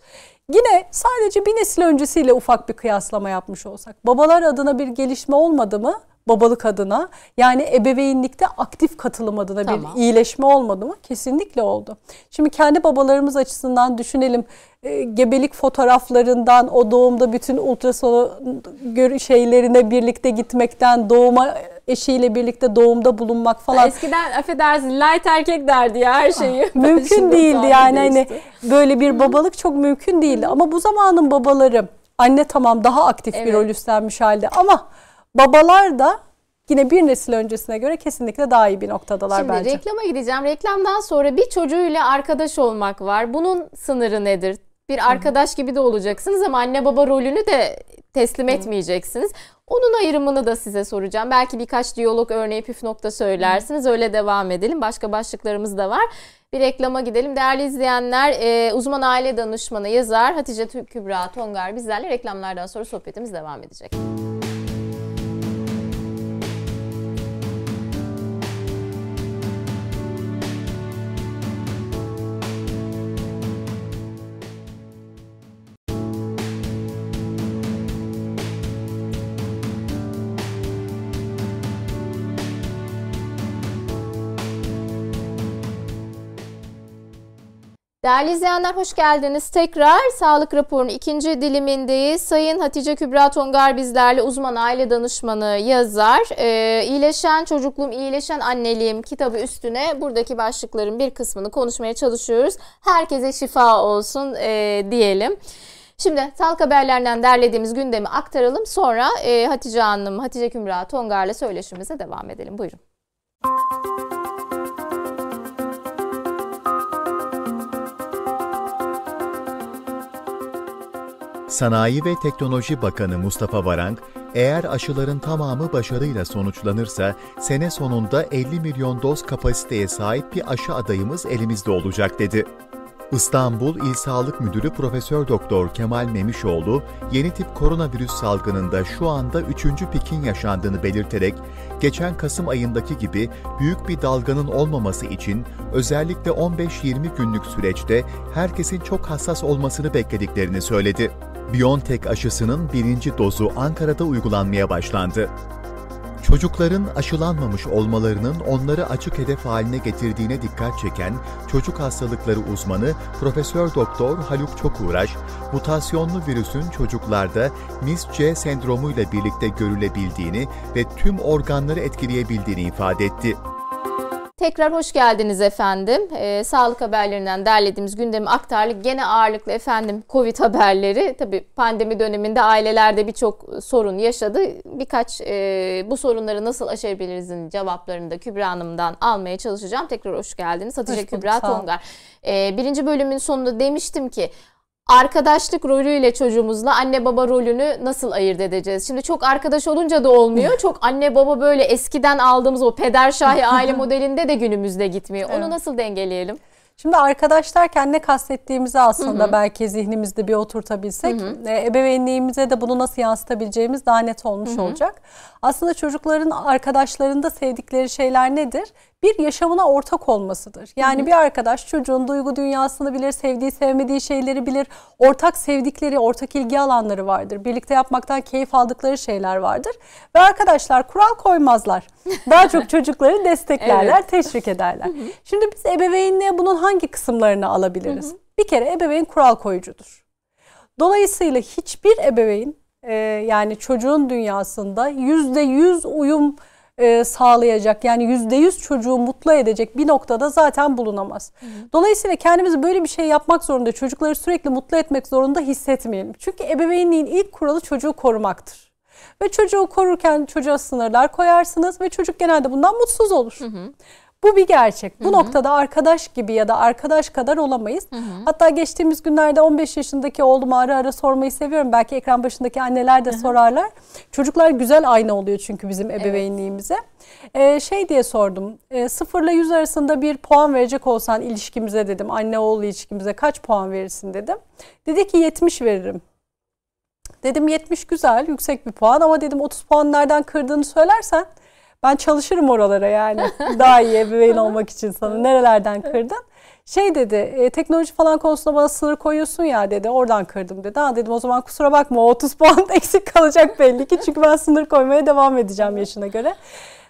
Yine sadece bir nesil öncesiyle ufak bir kıyaslama yapmış olsak. Babalar adına bir gelişme olmadı mı? babalık adına yani ebeveynlikte aktif katılım adına tamam. bir iyileşme olmadı mı? Kesinlikle oldu. Şimdi kendi babalarımız açısından düşünelim e, gebelik fotoğraflarından o doğumda bütün ultrason şeylerine birlikte gitmekten doğuma eşiyle birlikte doğumda bulunmak falan. Eskiden affedersin light erkek derdi ya her ah, şeyi. mümkün değildi yani hani böyle bir babalık çok mümkün değildi ama bu zamanın babaları anne tamam daha aktif evet. bir rol üstlenmiş halde ama Babalar da yine bir nesil öncesine göre kesinlikle daha iyi bir noktadalar Şimdi bence. Şimdi reklama gideceğim. Reklamdan sonra bir çocuğuyla arkadaş olmak var. Bunun sınırı nedir? Bir arkadaş gibi de olacaksınız ama anne baba rolünü de teslim etmeyeceksiniz. Onun ayrımını da size soracağım. Belki birkaç diyalog örneği püf nokta söylersiniz. Öyle devam edelim. Başka başlıklarımız da var. Bir reklama gidelim. Değerli izleyenler, e, uzman aile danışmanı yazar Hatice Kübra Tongar bizlerle reklamlardan sonra sohbetimiz devam edecek. Müzik Değerli izleyenler hoş geldiniz. Tekrar sağlık raporunun ikinci dilimindeyiz. Sayın Hatice Kübra Tongar bizlerle uzman aile danışmanı yazar. Ee, iyileşen çocukluğum, iyileşen anneliğim kitabı üstüne buradaki başlıkların bir kısmını konuşmaya çalışıyoruz. Herkese şifa olsun e, diyelim. Şimdi sağlık haberlerinden derlediğimiz gündemi aktaralım. Sonra e, Hatice Hanım, Hatice Kübra Tongar'la söyleşimize devam edelim. Buyurun. Sanayi ve Teknoloji Bakanı Mustafa Varank, eğer aşıların tamamı başarıyla sonuçlanırsa sene sonunda 50 milyon doz kapasiteye sahip bir aşı adayımız elimizde olacak dedi. İstanbul İl Sağlık Müdürü Profesör Doktor Kemal Memişoğlu, yeni tip koronavirüs salgınında şu anda 3. pikin yaşandığını belirterek, geçen Kasım ayındaki gibi büyük bir dalganın olmaması için özellikle 15-20 günlük süreçte herkesin çok hassas olmasını beklediklerini söyledi. BioNTech aşısının birinci dozu Ankara'da uygulanmaya başlandı. Çocukların aşılanmamış olmalarının onları açık hedef haline getirdiğine dikkat çeken çocuk hastalıkları uzmanı Profesör Doktor Haluk Çokuğraş, mutasyonlu virüsün çocuklarda MIS-C sendromu ile birlikte görülebildiğini ve tüm organları etkileyebildiğini ifade etti. Tekrar hoş geldiniz efendim. Ee, sağlık haberlerinden derlediğimiz gündemi aktardık. Gene ağırlıklı efendim Covid haberleri. Tabii pandemi döneminde ailelerde birçok sorun yaşadı. Birkaç e, bu sorunları nasıl aşabilirizin cevaplarını da Kübra Hanım'dan almaya çalışacağım. Tekrar hoş geldiniz. Hatice hoş bulduk, Kübra Tongar. Ee, birinci bölümün sonunda demiştim ki arkadaşlık rolüyle çocuğumuzla anne baba rolünü nasıl ayırt edeceğiz? Şimdi çok arkadaş olunca da olmuyor. Çok anne baba böyle eskiden aldığımız o peder şahi aile modelinde de günümüzde gitmiyor. Onu evet. nasıl dengeleyelim? Şimdi arkadaş derken ne kastettiğimizi aslında hı hı. belki zihnimizde bir oturtabilsek hı hı. E, ebeveynliğimize de bunu nasıl yansıtabileceğimiz daha net olmuş hı hı. olacak. Aslında çocukların arkadaşlarında sevdikleri şeyler nedir? bir yaşamına ortak olmasıdır. Yani bir arkadaş çocuğun duygu dünyasını bilir, sevdiği sevmediği şeyleri bilir. Ortak sevdikleri, ortak ilgi alanları vardır. Birlikte yapmaktan keyif aldıkları şeyler vardır. Ve arkadaşlar kural koymazlar. Daha çok çocukları desteklerler, evet. teşvik ederler. Şimdi biz ebeveynliğe bunun hangi kısımlarını alabiliriz? bir kere ebeveyn kural koyucudur. Dolayısıyla hiçbir ebeveyn e, yani çocuğun dünyasında yüzde yüz uyum e, sağlayacak yani yüzde yüz çocuğu mutlu edecek bir noktada zaten bulunamaz. Hı hı. Dolayısıyla kendimizi böyle bir şey yapmak zorunda çocukları sürekli mutlu etmek zorunda hissetmeyelim. Çünkü ebeveynliğin ilk kuralı çocuğu korumaktır. Ve çocuğu korurken çocuğa sınırlar koyarsınız ve çocuk genelde bundan mutsuz olur. Hı hı. Bu bir gerçek. Bu Hı-hı. noktada arkadaş gibi ya da arkadaş kadar olamayız. Hı-hı. Hatta geçtiğimiz günlerde 15 yaşındaki oğlum ara ara sormayı seviyorum. Belki ekran başındaki anneler de Hı-hı. sorarlar. Çocuklar güzel ayna oluyor çünkü bizim ebeveynliğimize. Evet. Ee, şey diye sordum. E, ile 100 arasında bir puan verecek olsan ilişkimize dedim. Anne oğlu ilişkimize kaç puan verirsin dedim. Dedi ki 70 veririm. Dedim 70 güzel yüksek bir puan ama dedim 30 puan nereden kırdığını söylersen ben çalışırım oralara yani. Daha iyi ebeveyn olmak için sana. Nerelerden kırdın? Şey dedi, e, teknoloji falan konusunda bana sınır koyuyorsun ya dedi. Oradan kırdım dedi. Ha dedim o zaman kusura bakma 30 puan eksik kalacak belli ki. Çünkü ben sınır koymaya devam edeceğim yaşına göre.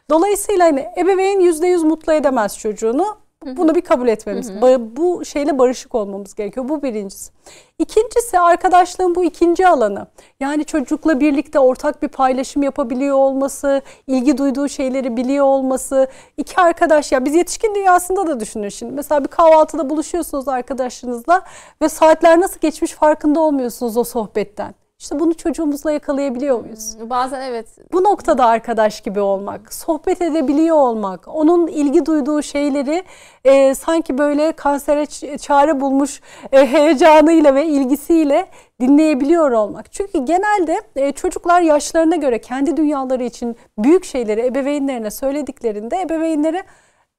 Dolayısıyla hani ebeveyn %100 mutlu edemez çocuğunu bunu bir kabul etmemiz. bu şeyle barışık olmamız gerekiyor. Bu birincisi. İkincisi arkadaşlığın bu ikinci alanı. Yani çocukla birlikte ortak bir paylaşım yapabiliyor olması, ilgi duyduğu şeyleri biliyor olması. İki arkadaş ya biz yetişkin dünyasında da düşünün şimdi. Mesela bir kahvaltıda buluşuyorsunuz arkadaşınızla ve saatler nasıl geçmiş farkında olmuyorsunuz o sohbetten. İşte bunu çocuğumuzla yakalayabiliyor muyuz? Hmm, bazen evet. Bu noktada arkadaş gibi olmak, sohbet edebiliyor olmak, onun ilgi duyduğu şeyleri e, sanki böyle kansere çare bulmuş e, heyecanıyla ve ilgisiyle dinleyebiliyor olmak. Çünkü genelde e, çocuklar yaşlarına göre kendi dünyaları için büyük şeyleri ebeveynlerine söylediklerinde ebeveynleri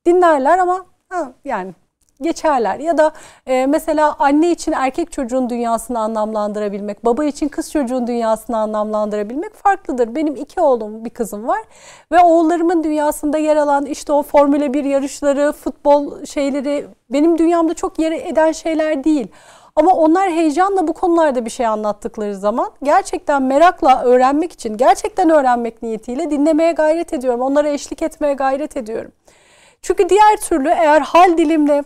dinlerler ama ha, yani geçerler. Ya da e, mesela anne için erkek çocuğun dünyasını anlamlandırabilmek, baba için kız çocuğun dünyasını anlamlandırabilmek farklıdır. Benim iki oğlum bir kızım var ve oğullarımın dünyasında yer alan işte o Formula 1 yarışları, futbol şeyleri benim dünyamda çok yer eden şeyler değil. Ama onlar heyecanla bu konularda bir şey anlattıkları zaman gerçekten merakla öğrenmek için, gerçekten öğrenmek niyetiyle dinlemeye gayret ediyorum. Onlara eşlik etmeye gayret ediyorum. Çünkü diğer türlü eğer hal dilimle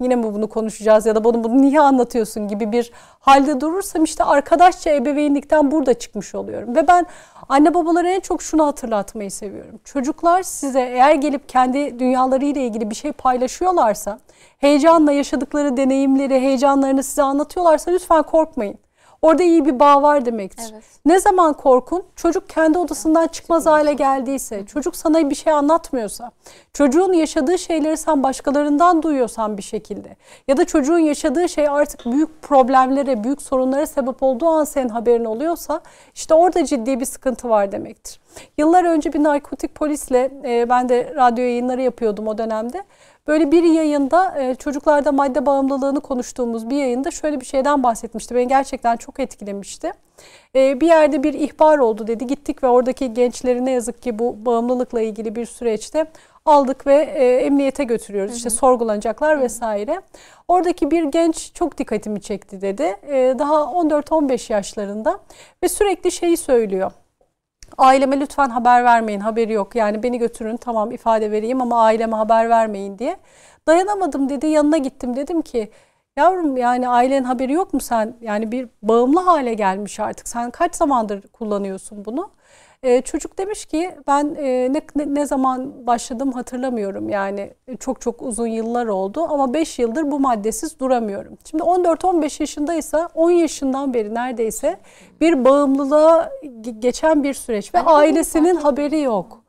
yine mi bunu konuşacağız ya da bunu bunu niye anlatıyorsun gibi bir halde durursam işte arkadaşça ebeveynlikten burada çıkmış oluyorum. Ve ben anne babalara en çok şunu hatırlatmayı seviyorum. Çocuklar size eğer gelip kendi dünyaları ile ilgili bir şey paylaşıyorlarsa, heyecanla yaşadıkları deneyimleri, heyecanlarını size anlatıyorlarsa lütfen korkmayın. Orada iyi bir bağ var demektir. Evet. Ne zaman korkun? Çocuk kendi odasından çıkmaz hale geldiyse, çocuk sana bir şey anlatmıyorsa, çocuğun yaşadığı şeyleri sen başkalarından duyuyorsan bir şekilde ya da çocuğun yaşadığı şey artık büyük problemlere, büyük sorunlara sebep olduğu an senin haberin oluyorsa işte orada ciddi bir sıkıntı var demektir. Yıllar önce bir narkotik polisle e, ben de radyo yayınları yapıyordum o dönemde. Böyle bir yayında e, çocuklarda madde bağımlılığını konuştuğumuz bir yayında şöyle bir şeyden bahsetmişti. Beni gerçekten çok etkilemişti. E, bir yerde bir ihbar oldu dedi. Gittik ve oradaki gençleri ne yazık ki bu bağımlılıkla ilgili bir süreçte aldık ve e, emniyete götürüyoruz. Hı hı. İşte sorgulanacaklar hı vesaire. Oradaki bir genç çok dikkatimi çekti dedi. daha 14-15 yaşlarında ve sürekli şeyi söylüyor. Aileme lütfen haber vermeyin haberi yok. Yani beni götürün tamam ifade vereyim ama aileme haber vermeyin diye. Dayanamadım dedi yanına gittim dedim ki Yavrum yani ailen haberi yok mu sen? Yani bir bağımlı hale gelmiş artık. Sen kaç zamandır kullanıyorsun bunu? Ee, çocuk demiş ki ben e, ne, ne zaman başladım hatırlamıyorum yani e, çok çok uzun yıllar oldu ama 5 yıldır bu maddesiz duramıyorum. Şimdi 14-15 yaşındaysa 10 yaşından beri neredeyse bir bağımlılığa geçen bir süreç ve ailesinin haberi yok.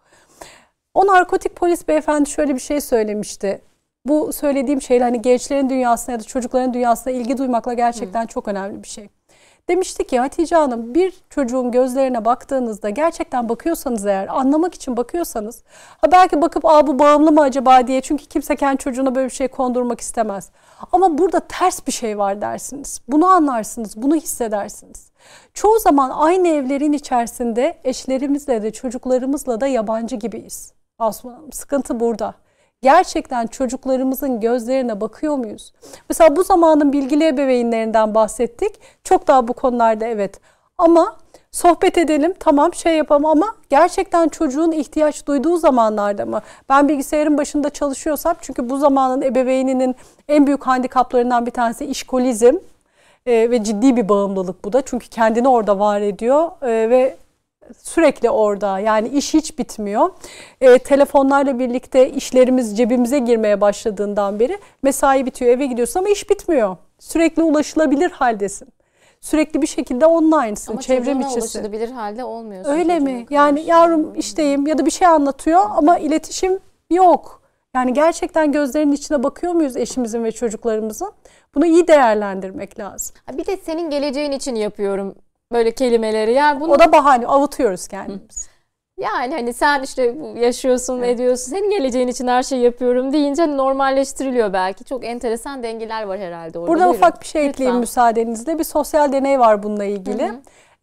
O narkotik polis beyefendi şöyle bir şey söylemişti bu söylediğim şeyler hani gençlerin dünyasına ya da çocukların dünyasına ilgi duymakla gerçekten Hı. çok önemli bir şey. demiştik ya Hatice Hanım bir çocuğun gözlerine baktığınızda gerçekten bakıyorsanız eğer anlamak için bakıyorsanız ha belki bakıp aa bu bağımlı mı acaba diye çünkü kimse kendi çocuğuna böyle bir şey kondurmak istemez. Ama burada ters bir şey var dersiniz. Bunu anlarsınız, bunu hissedersiniz. Çoğu zaman aynı evlerin içerisinde eşlerimizle de çocuklarımızla da yabancı gibiyiz. aslında sıkıntı burada gerçekten çocuklarımızın gözlerine bakıyor muyuz? Mesela bu zamanın bilgili ebeveynlerinden bahsettik. Çok daha bu konularda evet. Ama sohbet edelim tamam şey yapalım ama gerçekten çocuğun ihtiyaç duyduğu zamanlarda mı? Ben bilgisayarın başında çalışıyorsam çünkü bu zamanın ebeveyninin en büyük handikaplarından bir tanesi işkolizm. Ee, ve ciddi bir bağımlılık bu da çünkü kendini orada var ediyor ee, ve sürekli orada yani iş hiç bitmiyor. E, telefonlarla birlikte işlerimiz cebimize girmeye başladığından beri mesai bitiyor eve gidiyorsun ama iş bitmiyor. Sürekli ulaşılabilir haldesin. Sürekli bir şekilde online'sın. Ama çevrim içisi. ulaşılabilir halde olmuyorsun. Öyle mi? Yani yavrum işteyim ya da bir şey anlatıyor ama iletişim yok. Yani gerçekten gözlerinin içine bakıyor muyuz eşimizin ve çocuklarımızın? Bunu iyi değerlendirmek lazım. Bir de senin geleceğin için yapıyorum böyle kelimeleri. Yani bunu... O da bahane avutuyoruz kendimiz. Yani hani sen işte yaşıyorsun evet. ediyorsun senin geleceğin için her şeyi yapıyorum deyince normalleştiriliyor belki. Çok enteresan dengeler var herhalde orada. Burada Buyurun. ufak bir şey Lütfen. ekleyeyim müsaadenizle. Bir sosyal deney var bununla ilgili.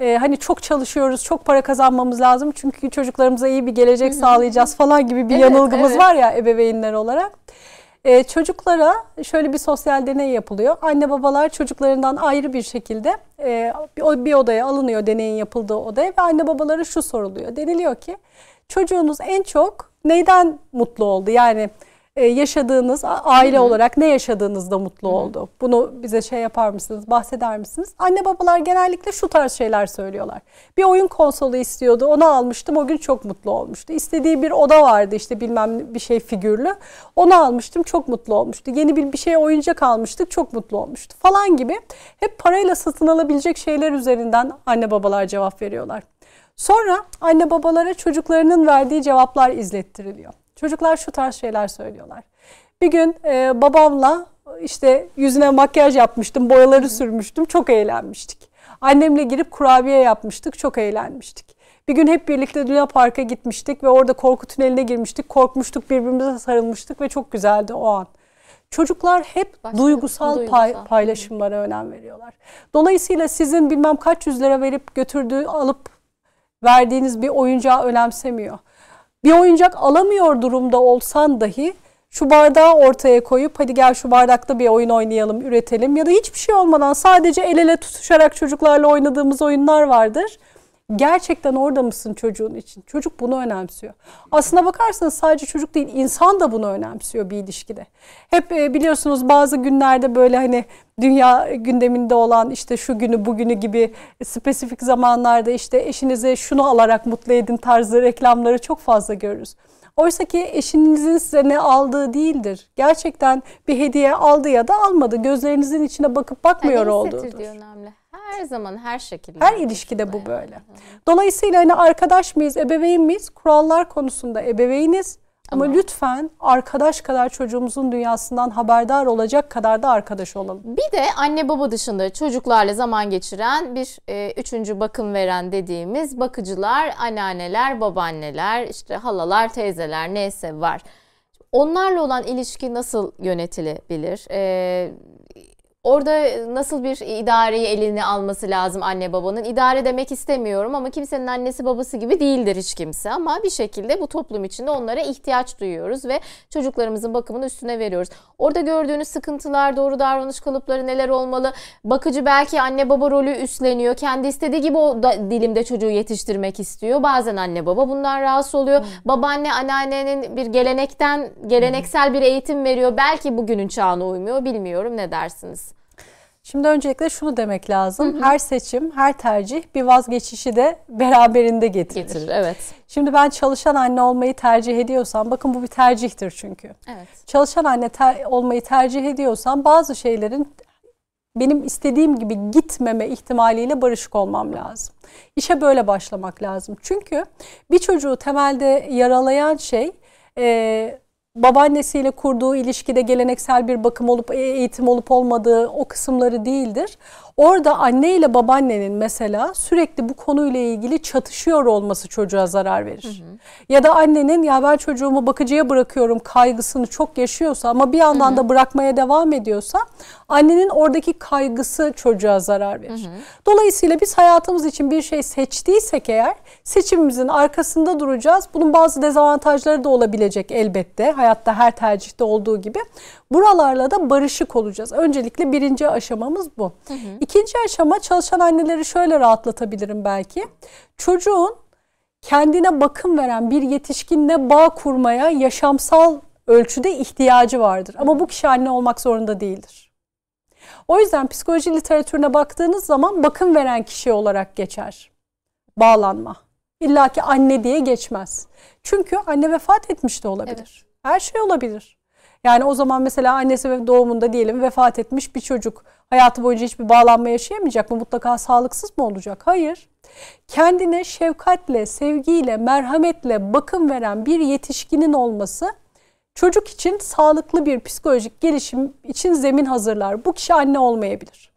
Ee, hani çok çalışıyoruz, çok para kazanmamız lazım çünkü çocuklarımıza iyi bir gelecek sağlayacağız falan gibi bir evet, yanılgımız evet. var ya ebeveynler olarak. Ee, çocuklara şöyle bir sosyal deney yapılıyor. Anne babalar çocuklarından ayrı bir şekilde e, bir, bir odaya alınıyor deneyin yapıldığı odaya ve anne babalara şu soruluyor. Deniliyor ki çocuğunuz en çok neyden mutlu oldu? Yani e, yaşadığınız aile Hı-hı. olarak ne yaşadığınızda mutlu Hı-hı. oldu? Bunu bize şey yapar mısınız, bahseder misiniz? Anne babalar genellikle şu tarz şeyler söylüyorlar. Bir oyun konsolu istiyordu, onu almıştım. O gün çok mutlu olmuştu. İstediği bir oda vardı işte bilmem bir şey figürlü. Onu almıştım, çok mutlu olmuştu. Yeni bir bir şey oyuncak almıştık, çok mutlu olmuştu falan gibi. Hep parayla satın alabilecek şeyler üzerinden anne babalar cevap veriyorlar. Sonra anne babalara çocuklarının verdiği cevaplar izlettiriliyor. Çocuklar şu tarz şeyler söylüyorlar. Bir gün e, babamla işte yüzüne makyaj yapmıştım, boyaları sürmüştüm, çok eğlenmiştik. Annemle girip kurabiye yapmıştık, çok eğlenmiştik. Bir gün hep birlikte Luna Park'a gitmiştik ve orada korku tüneline girmiştik, korkmuştuk, birbirimize sarılmıştık ve çok güzeldi o an. Çocuklar hep Başka, duygusal, duygusal pay, paylaşımlara önem veriyorlar. Dolayısıyla sizin bilmem kaç yüz lira verip götürdüğü alıp verdiğiniz bir oyuncağı önemsemiyor bir oyuncak alamıyor durumda olsan dahi şu bardağı ortaya koyup hadi gel şu bardakta bir oyun oynayalım, üretelim ya da hiçbir şey olmadan sadece el ele tutuşarak çocuklarla oynadığımız oyunlar vardır. Gerçekten orada mısın çocuğun için? Çocuk bunu önemsiyor. Aslına bakarsanız sadece çocuk değil insan da bunu önemsiyor bir ilişkide. Hep e, biliyorsunuz bazı günlerde böyle hani dünya gündeminde olan işte şu günü bugünü gibi spesifik zamanlarda işte eşinize şunu alarak mutlu edin tarzı reklamları çok fazla görürüz. Oysa ki eşinizin size ne aldığı değildir. Gerçekten bir hediye aldı ya da almadı. Gözlerinizin içine bakıp bakmıyor yani olduğudur. önemli. Her zaman her şekilde. Her ilişkide bu böyle. Dolayısıyla hani arkadaş mıyız, ebeveyn miyiz? Kurallar konusunda ebeveyniz. Ama, Ama lütfen arkadaş kadar çocuğumuzun dünyasından haberdar olacak kadar da arkadaş olalım. Bir de anne baba dışında çocuklarla zaman geçiren bir e, üçüncü bakım veren dediğimiz bakıcılar, anneanneler, babaanneler, işte halalar, teyzeler neyse var. Onlarla olan ilişki nasıl yönetilebilir? Ee, Orada nasıl bir idareyi elini alması lazım anne babanın? İdare demek istemiyorum ama kimsenin annesi babası gibi değildir hiç kimse. Ama bir şekilde bu toplum içinde onlara ihtiyaç duyuyoruz ve çocuklarımızın bakımını üstüne veriyoruz. Orada gördüğünüz sıkıntılar, doğru davranış kalıpları neler olmalı? Bakıcı belki anne baba rolü üstleniyor. Kendi istediği gibi o da dilimde çocuğu yetiştirmek istiyor. Bazen anne baba bundan rahatsız oluyor. Hmm. Babaanne anneannenin bir gelenekten, geleneksel bir eğitim veriyor. Belki bugünün çağına uymuyor bilmiyorum ne dersiniz? Şimdi öncelikle şunu demek lazım. Hı hı. Her seçim, her tercih bir vazgeçişi de beraberinde getirir. Getirir, evet. Şimdi ben çalışan anne olmayı tercih ediyorsam, bakın bu bir tercihtir çünkü. Evet. Çalışan anne ter olmayı tercih ediyorsam bazı şeylerin benim istediğim gibi gitmeme ihtimaliyle barışık olmam lazım. İşe böyle başlamak lazım. Çünkü bir çocuğu temelde yaralayan şey... E, babaannesiyle kurduğu ilişkide geleneksel bir bakım olup e, eğitim olup olmadığı o kısımları değildir. Orada anne ile babaannenin mesela sürekli bu konuyla ilgili çatışıyor olması çocuğa zarar verir. Hı hı. Ya da annenin ya ben çocuğumu bakıcıya bırakıyorum kaygısını çok yaşıyorsa ama bir yandan hı hı. da bırakmaya devam ediyorsa annenin oradaki kaygısı çocuğa zarar verir. Hı hı. Dolayısıyla biz hayatımız için bir şey seçtiysek eğer seçimimizin arkasında duracağız. Bunun bazı dezavantajları da olabilecek elbette. Hayatta her tercihte olduğu gibi. Buralarla da barışık olacağız. Öncelikle birinci aşamamız bu. Hı hı. İkinci aşama çalışan anneleri şöyle rahatlatabilirim belki. Çocuğun kendine bakım veren bir yetişkinle bağ kurmaya yaşamsal ölçüde ihtiyacı vardır. Ama bu kişi anne olmak zorunda değildir. O yüzden psikoloji literatürüne baktığınız zaman bakım veren kişi olarak geçer. Bağlanma. İlla ki anne diye geçmez. Çünkü anne vefat etmiş de olabilir. Evet. Her şey olabilir. Yani o zaman mesela annesi doğumunda diyelim vefat etmiş bir çocuk hayatı boyunca hiçbir bağlanma yaşayamayacak mı? Mutlaka sağlıksız mı olacak? Hayır. Kendine şefkatle, sevgiyle, merhametle bakım veren bir yetişkinin olması çocuk için sağlıklı bir psikolojik gelişim için zemin hazırlar. Bu kişi anne olmayabilir.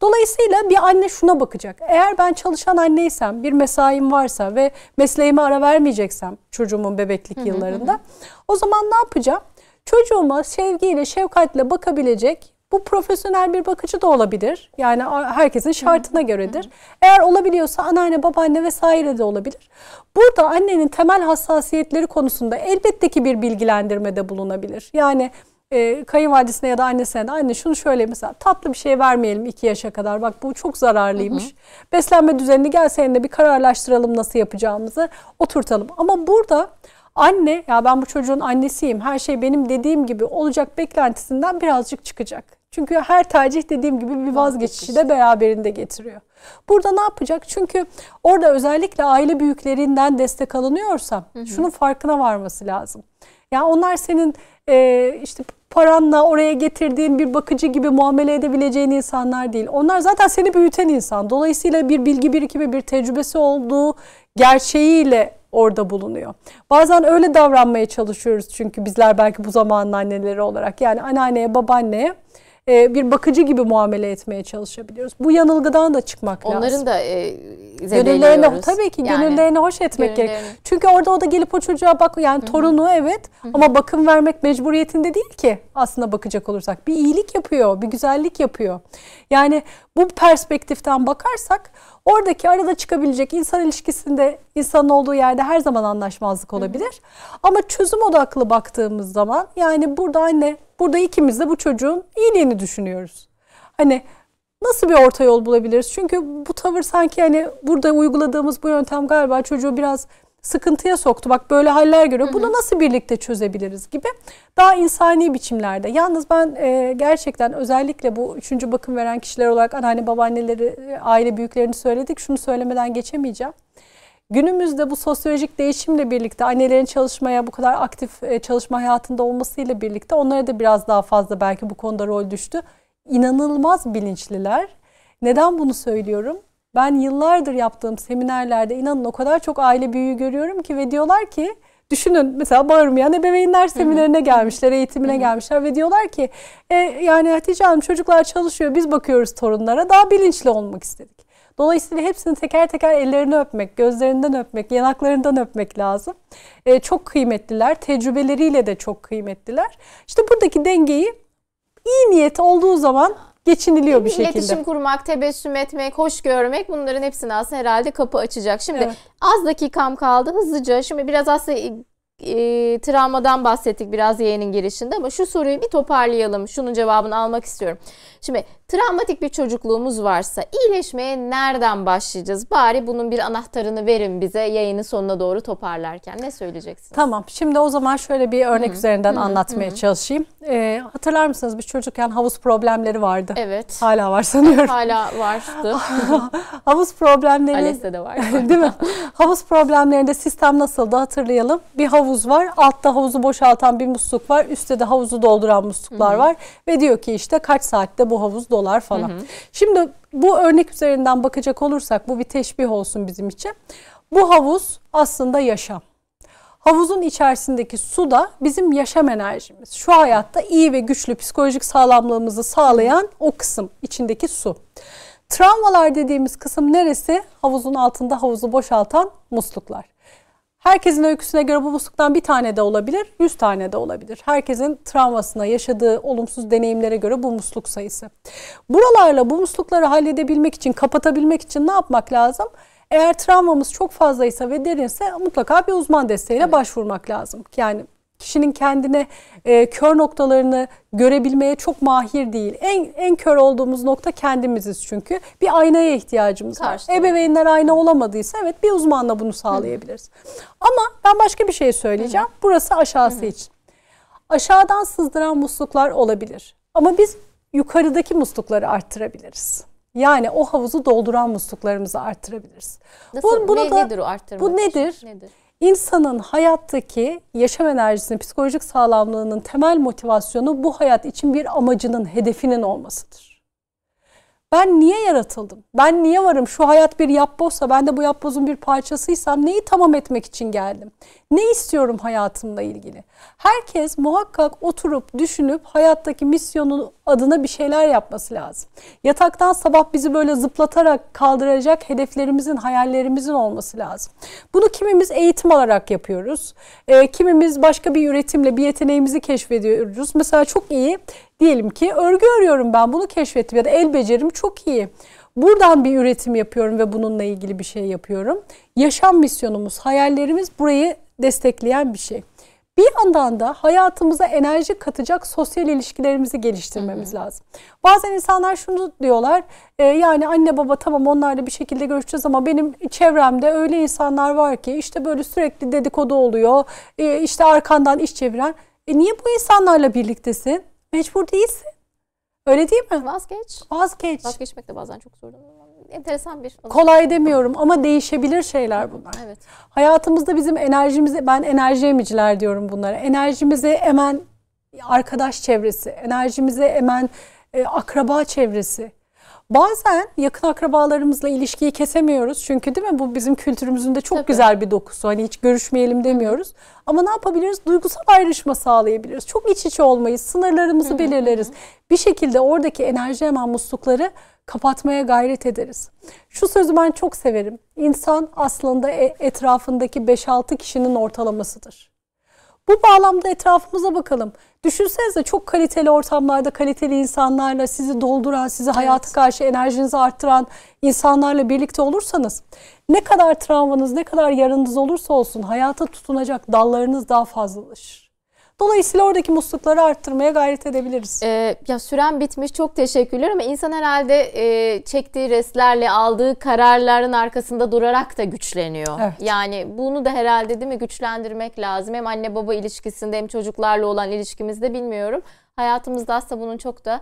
Dolayısıyla bir anne şuna bakacak. Eğer ben çalışan anneysem, bir mesaim varsa ve mesleğime ara vermeyeceksem çocuğumun bebeklik yıllarında o zaman ne yapacağım? Çocuğuma sevgiyle, şefkatle bakabilecek bu profesyonel bir bakıcı da olabilir. Yani herkesin şartına göredir. Eğer olabiliyorsa anneanne, babaanne vesaire de olabilir. Burada annenin temel hassasiyetleri konusunda elbette ki bir bilgilendirmede bulunabilir. Yani e, kayınvalidesine ya da annesine de anne şunu şöyle mesela tatlı bir şey vermeyelim iki yaşa kadar bak bu çok zararlıymış. Hı hı. Beslenme düzenini gel seninle bir kararlaştıralım nasıl yapacağımızı oturtalım. Ama burada anne ya ben bu çocuğun annesiyim her şey benim dediğim gibi olacak beklentisinden birazcık çıkacak. Çünkü her tercih dediğim gibi bir vazgeçişi de beraberinde getiriyor. Burada ne yapacak? Çünkü orada özellikle aile büyüklerinden destek alınıyorsa şunun farkına varması lazım. Yani onlar senin e, işte paranla oraya getirdiğin bir bakıcı gibi muamele edebileceğin insanlar değil. Onlar zaten seni büyüten insan. Dolayısıyla bir bilgi birikimi, bir tecrübesi olduğu gerçeğiyle orada bulunuyor. Bazen öyle davranmaya çalışıyoruz çünkü bizler belki bu zamanın anneleri olarak. Yani anneanneye, babaanneye e, bir bakıcı gibi muamele etmeye çalışabiliyoruz. Bu yanılgıdan da çıkmak Onların lazım. Onların da e, tabii ki yani, hoş etmek gerek. Çünkü orada o da gelip o çocuğa bak yani torunu Hı-hı. evet Hı-hı. ama bakım vermek mecburiyetinde değil ki aslında bakacak olursak. Bir iyilik yapıyor, bir güzellik yapıyor. Yani bu perspektiften bakarsak Oradaki arada çıkabilecek insan ilişkisinde insanın olduğu yerde her zaman anlaşmazlık olabilir. Hı hı. Ama çözüm odaklı baktığımız zaman yani burada anne, burada ikimiz de bu çocuğun iyiliğini düşünüyoruz. Hani nasıl bir orta yol bulabiliriz? Çünkü bu tavır sanki hani burada uyguladığımız bu yöntem galiba çocuğu biraz sıkıntıya soktu. Bak böyle haller görüyor. Bunu nasıl birlikte çözebiliriz gibi daha insani biçimlerde. Yalnız ben e, gerçekten özellikle bu üçüncü bakım veren kişiler olarak anneanne babaanneleri, e, aile büyüklerini söyledik. Şunu söylemeden geçemeyeceğim. Günümüzde bu sosyolojik değişimle birlikte annelerin çalışmaya bu kadar aktif e, çalışma hayatında olmasıyla birlikte onlara da biraz daha fazla belki bu konuda rol düştü. İnanılmaz bilinçliler. Neden bunu söylüyorum? Ben yıllardır yaptığım seminerlerde inanın o kadar çok aile büyüğü görüyorum ki ve diyorlar ki düşünün mesela bağırmayan ebeveynler seminerine gelmişler, eğitimine gelmişler ve diyorlar ki e, yani Hatice Hanım çocuklar çalışıyor biz bakıyoruz torunlara daha bilinçli olmak istedik. Dolayısıyla hepsini teker teker ellerini öpmek, gözlerinden öpmek, yanaklarından öpmek lazım. E, çok kıymetliler, tecrübeleriyle de çok kıymetliler. İşte buradaki dengeyi iyi niyet olduğu zaman geçiniliyor e, bir şekilde. İletişim kurmak, tebessüm etmek, hoş görmek bunların hepsini aslında herhalde kapı açacak. Şimdi evet. az dakikam kaldı hızlıca. Şimdi biraz aslında e, e travmadan bahsettik biraz yeğenin girişinde ama şu soruyu bir toparlayalım. Şunun cevabını almak istiyorum. Şimdi Travmatik bir çocukluğumuz varsa iyileşmeye nereden başlayacağız? Bari bunun bir anahtarını verin bize yayının sonuna doğru toparlarken. Ne söyleyeceksiniz? Tamam. Şimdi o zaman şöyle bir örnek hı üzerinden hı anlatmaya hı çalışayım. Ee, hatırlar mısınız biz çocukken havuz problemleri vardı. Evet. Hala var sanıyorum. Hala vardı. havuz problemleri. Ales'te de var. değil mi? havuz problemlerinde sistem nasıldı hatırlayalım. Bir havuz var. Altta havuzu boşaltan bir musluk var. Üstte de havuzu dolduran musluklar hı var. Ve diyor ki işte kaç saatte bu havuz dolduruyor dolar falan. Hı hı. Şimdi bu örnek üzerinden bakacak olursak bu bir teşbih olsun bizim için. Bu havuz aslında yaşam. Havuzun içerisindeki su da bizim yaşam enerjimiz. Şu hayatta iyi ve güçlü psikolojik sağlamlığımızı sağlayan o kısım içindeki su. Travmalar dediğimiz kısım neresi? Havuzun altında havuzu boşaltan musluklar. Herkesin öyküsüne göre bu musluktan bir tane de olabilir, yüz tane de olabilir. Herkesin travmasına, yaşadığı olumsuz deneyimlere göre bu musluk sayısı. Buralarla bu muslukları halledebilmek için, kapatabilmek için ne yapmak lazım? Eğer travmamız çok fazlaysa ve derinse mutlaka bir uzman desteğine evet. başvurmak lazım. Yani kişinin kendine e, kör noktalarını görebilmeye çok mahir değil. En en kör olduğumuz nokta kendimiziz çünkü. Bir aynaya ihtiyacımız var. Ebeveynler ayna olamadıysa evet bir uzmanla bunu sağlayabiliriz. Hı. Ama ben başka bir şey söyleyeceğim. Hı. Burası aşağısı Hı. için. Aşağıdan sızdıran musluklar olabilir. Ama biz yukarıdaki muslukları arttırabiliriz. Yani o havuzu dolduran musluklarımızı arttırabiliriz. Nasıl? Bu, bunu ne, da, nedir o arttırmak? Bu nedir? Nedir? İnsanın hayattaki yaşam enerjisinin, psikolojik sağlamlığının temel motivasyonu bu hayat için bir amacının, hedefinin olmasıdır. Ben niye yaratıldım? Ben niye varım? Şu hayat bir yapbozsa ben de bu yapbozun bir parçasıysam neyi tamam etmek için geldim? Ne istiyorum hayatımla ilgili? Herkes muhakkak oturup düşünüp hayattaki misyonun adına bir şeyler yapması lazım. Yataktan sabah bizi böyle zıplatarak kaldıracak hedeflerimizin, hayallerimizin olması lazım. Bunu kimimiz eğitim alarak yapıyoruz. E, kimimiz başka bir üretimle bir yeteneğimizi keşfediyoruz. Mesela çok iyi Diyelim ki örgü örüyorum ben bunu keşfettim ya da el becerim çok iyi. Buradan bir üretim yapıyorum ve bununla ilgili bir şey yapıyorum. Yaşam misyonumuz, hayallerimiz burayı destekleyen bir şey. Bir yandan da hayatımıza enerji katacak sosyal ilişkilerimizi geliştirmemiz lazım. Bazen insanlar şunu diyorlar e, yani anne baba tamam onlarla bir şekilde görüşeceğiz ama benim çevremde öyle insanlar var ki işte böyle sürekli dedikodu oluyor e, işte arkandan iş çeviren. E niye bu insanlarla birliktesin? Mecbur değilsin. Öyle değil mi? Vazgeç. Vazgeç. Vazgeçmek de bazen çok zor. Enteresan bir. Kolay demiyorum ama değişebilir şeyler bunlar. Evet. Hayatımızda bizim enerjimizi, ben enerji emiciler diyorum bunlara. Enerjimizi emen arkadaş çevresi, enerjimizi emen e, akraba çevresi, Bazen yakın akrabalarımızla ilişkiyi kesemiyoruz. Çünkü değil mi bu bizim kültürümüzün de çok Tabii. güzel bir dokusu. Hani hiç görüşmeyelim demiyoruz. Ama ne yapabiliriz? Duygusal ayrışma sağlayabiliriz. Çok iç içe olmayız. Sınırlarımızı belirleriz. Bir şekilde oradaki enerji hemen muslukları kapatmaya gayret ederiz. Şu sözü ben çok severim. İnsan aslında e, etrafındaki 5-6 kişinin ortalamasıdır. Bu bağlamda etrafımıza bakalım. Düşünsenize çok kaliteli ortamlarda kaliteli insanlarla sizi dolduran, sizi evet. karşı enerjinizi arttıran insanlarla birlikte olursanız ne kadar travmanız, ne kadar yarınız olursa olsun hayata tutunacak dallarınız daha fazlalaşır. Dolayısıyla oradaki muslukları arttırmaya gayret edebiliriz. Ee, ya süren bitmiş çok teşekkürler ama insan herhalde e, çektiği restlerle aldığı kararların arkasında durarak da güçleniyor. Evet. Yani bunu da herhalde değil mi güçlendirmek lazım. Hem anne baba ilişkisinde hem çocuklarla olan ilişkimizde bilmiyorum. Hayatımızda aslında bunun çok da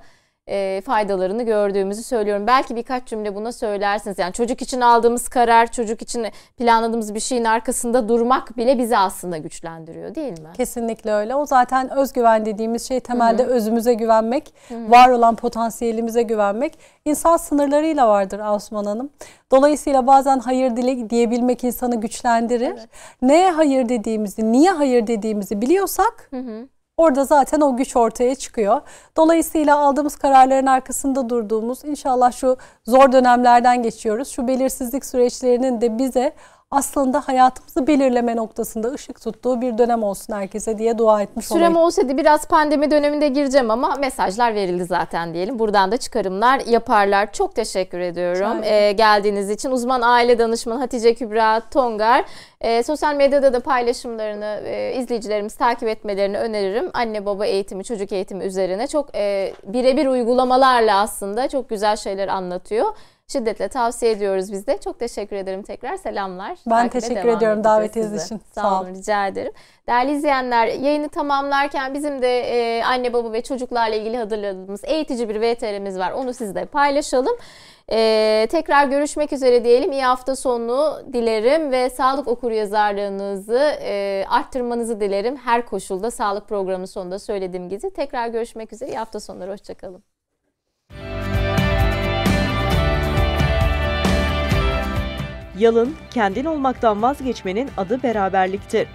e, faydalarını gördüğümüzü söylüyorum. Belki birkaç cümle buna söylersiniz. Yani çocuk için aldığımız karar, çocuk için planladığımız bir şeyin arkasında durmak bile bizi aslında güçlendiriyor değil mi? Kesinlikle öyle. O zaten özgüven dediğimiz şey temelde Hı-hı. özümüze güvenmek, Hı-hı. var olan potansiyelimize güvenmek. İnsan sınırlarıyla vardır Osman Hanım. Dolayısıyla bazen hayır dile diyebilmek insanı güçlendirir. Evet. Neye hayır dediğimizi, niye hayır dediğimizi biliyorsak... Hı-hı Orada zaten o güç ortaya çıkıyor. Dolayısıyla aldığımız kararların arkasında durduğumuz, inşallah şu zor dönemlerden geçiyoruz. Şu belirsizlik süreçlerinin de bize aslında hayatımızı belirleme noktasında ışık tuttuğu bir dönem olsun herkese diye dua etmiş olayım. Sürem olsaydı biraz pandemi döneminde gireceğim ama mesajlar verildi zaten diyelim. Buradan da çıkarımlar yaparlar. Çok teşekkür ediyorum ee, geldiğiniz için. Uzman aile danışmanı Hatice Kübra Tongar e, sosyal medyada da paylaşımlarını e, izleyicilerimiz takip etmelerini öneririm. Anne baba eğitimi, çocuk eğitimi üzerine çok e, birebir uygulamalarla aslında çok güzel şeyler anlatıyor. Şiddetle tavsiye ediyoruz biz de. Çok teşekkür ederim tekrar. Selamlar. Ben Takip teşekkür ediyorum davetiniz için. Sağ, Sağ olun. Rica ederim. Değerli izleyenler yayını tamamlarken bizim de e, anne baba ve çocuklarla ilgili hazırladığımız eğitici bir VTR'miz var. Onu sizle paylaşalım. Ee, tekrar görüşmek üzere diyelim. İyi hafta sonu dilerim ve sağlık okuryazarlığınızı e, arttırmanızı dilerim. Her koşulda sağlık programı sonunda söylediğim gibi. Tekrar görüşmek üzere. İyi hafta sonları. Hoşçakalın. Yalın, kendin olmaktan vazgeçmenin adı beraberliktir.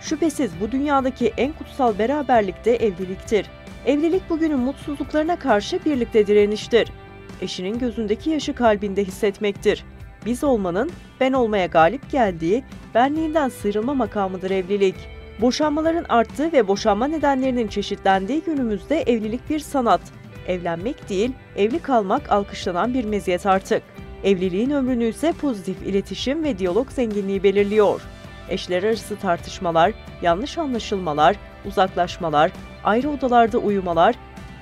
Şüphesiz bu dünyadaki en kutsal beraberlik de evliliktir. Evlilik bugünün mutsuzluklarına karşı birlikte direniştir eşinin gözündeki yaşı kalbinde hissetmektir. Biz olmanın ben olmaya galip geldiği, benliğinden sıyrılma makamıdır evlilik. Boşanmaların arttığı ve boşanma nedenlerinin çeşitlendiği günümüzde evlilik bir sanat. Evlenmek değil, evli kalmak alkışlanan bir meziyet artık. Evliliğin ömrünü ise pozitif iletişim ve diyalog zenginliği belirliyor. Eşler arası tartışmalar, yanlış anlaşılmalar, uzaklaşmalar, ayrı odalarda uyumalar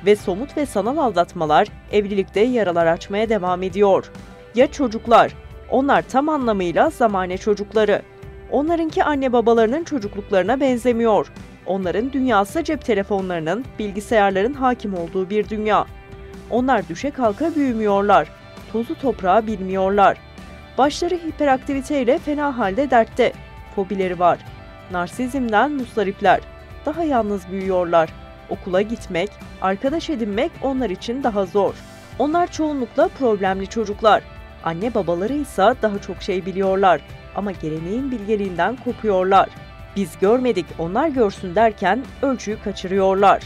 ve somut ve sanal aldatmalar evlilikte yaralar açmaya devam ediyor. Ya çocuklar? Onlar tam anlamıyla zamane çocukları. Onlarınki anne babalarının çocukluklarına benzemiyor. Onların dünyası cep telefonlarının, bilgisayarların hakim olduğu bir dünya. Onlar düşe kalka büyümüyorlar. Tozu toprağa bilmiyorlar. Başları hiperaktiviteyle fena halde dertte. Fobileri var. Narsizmden mustaripler. Daha yalnız büyüyorlar Okula gitmek, arkadaş edinmek onlar için daha zor. Onlar çoğunlukla problemli çocuklar. Anne babaları ise daha çok şey biliyorlar ama geleneğin bilgeliğinden kopuyorlar. Biz görmedik, onlar görsün derken ölçüyü kaçırıyorlar.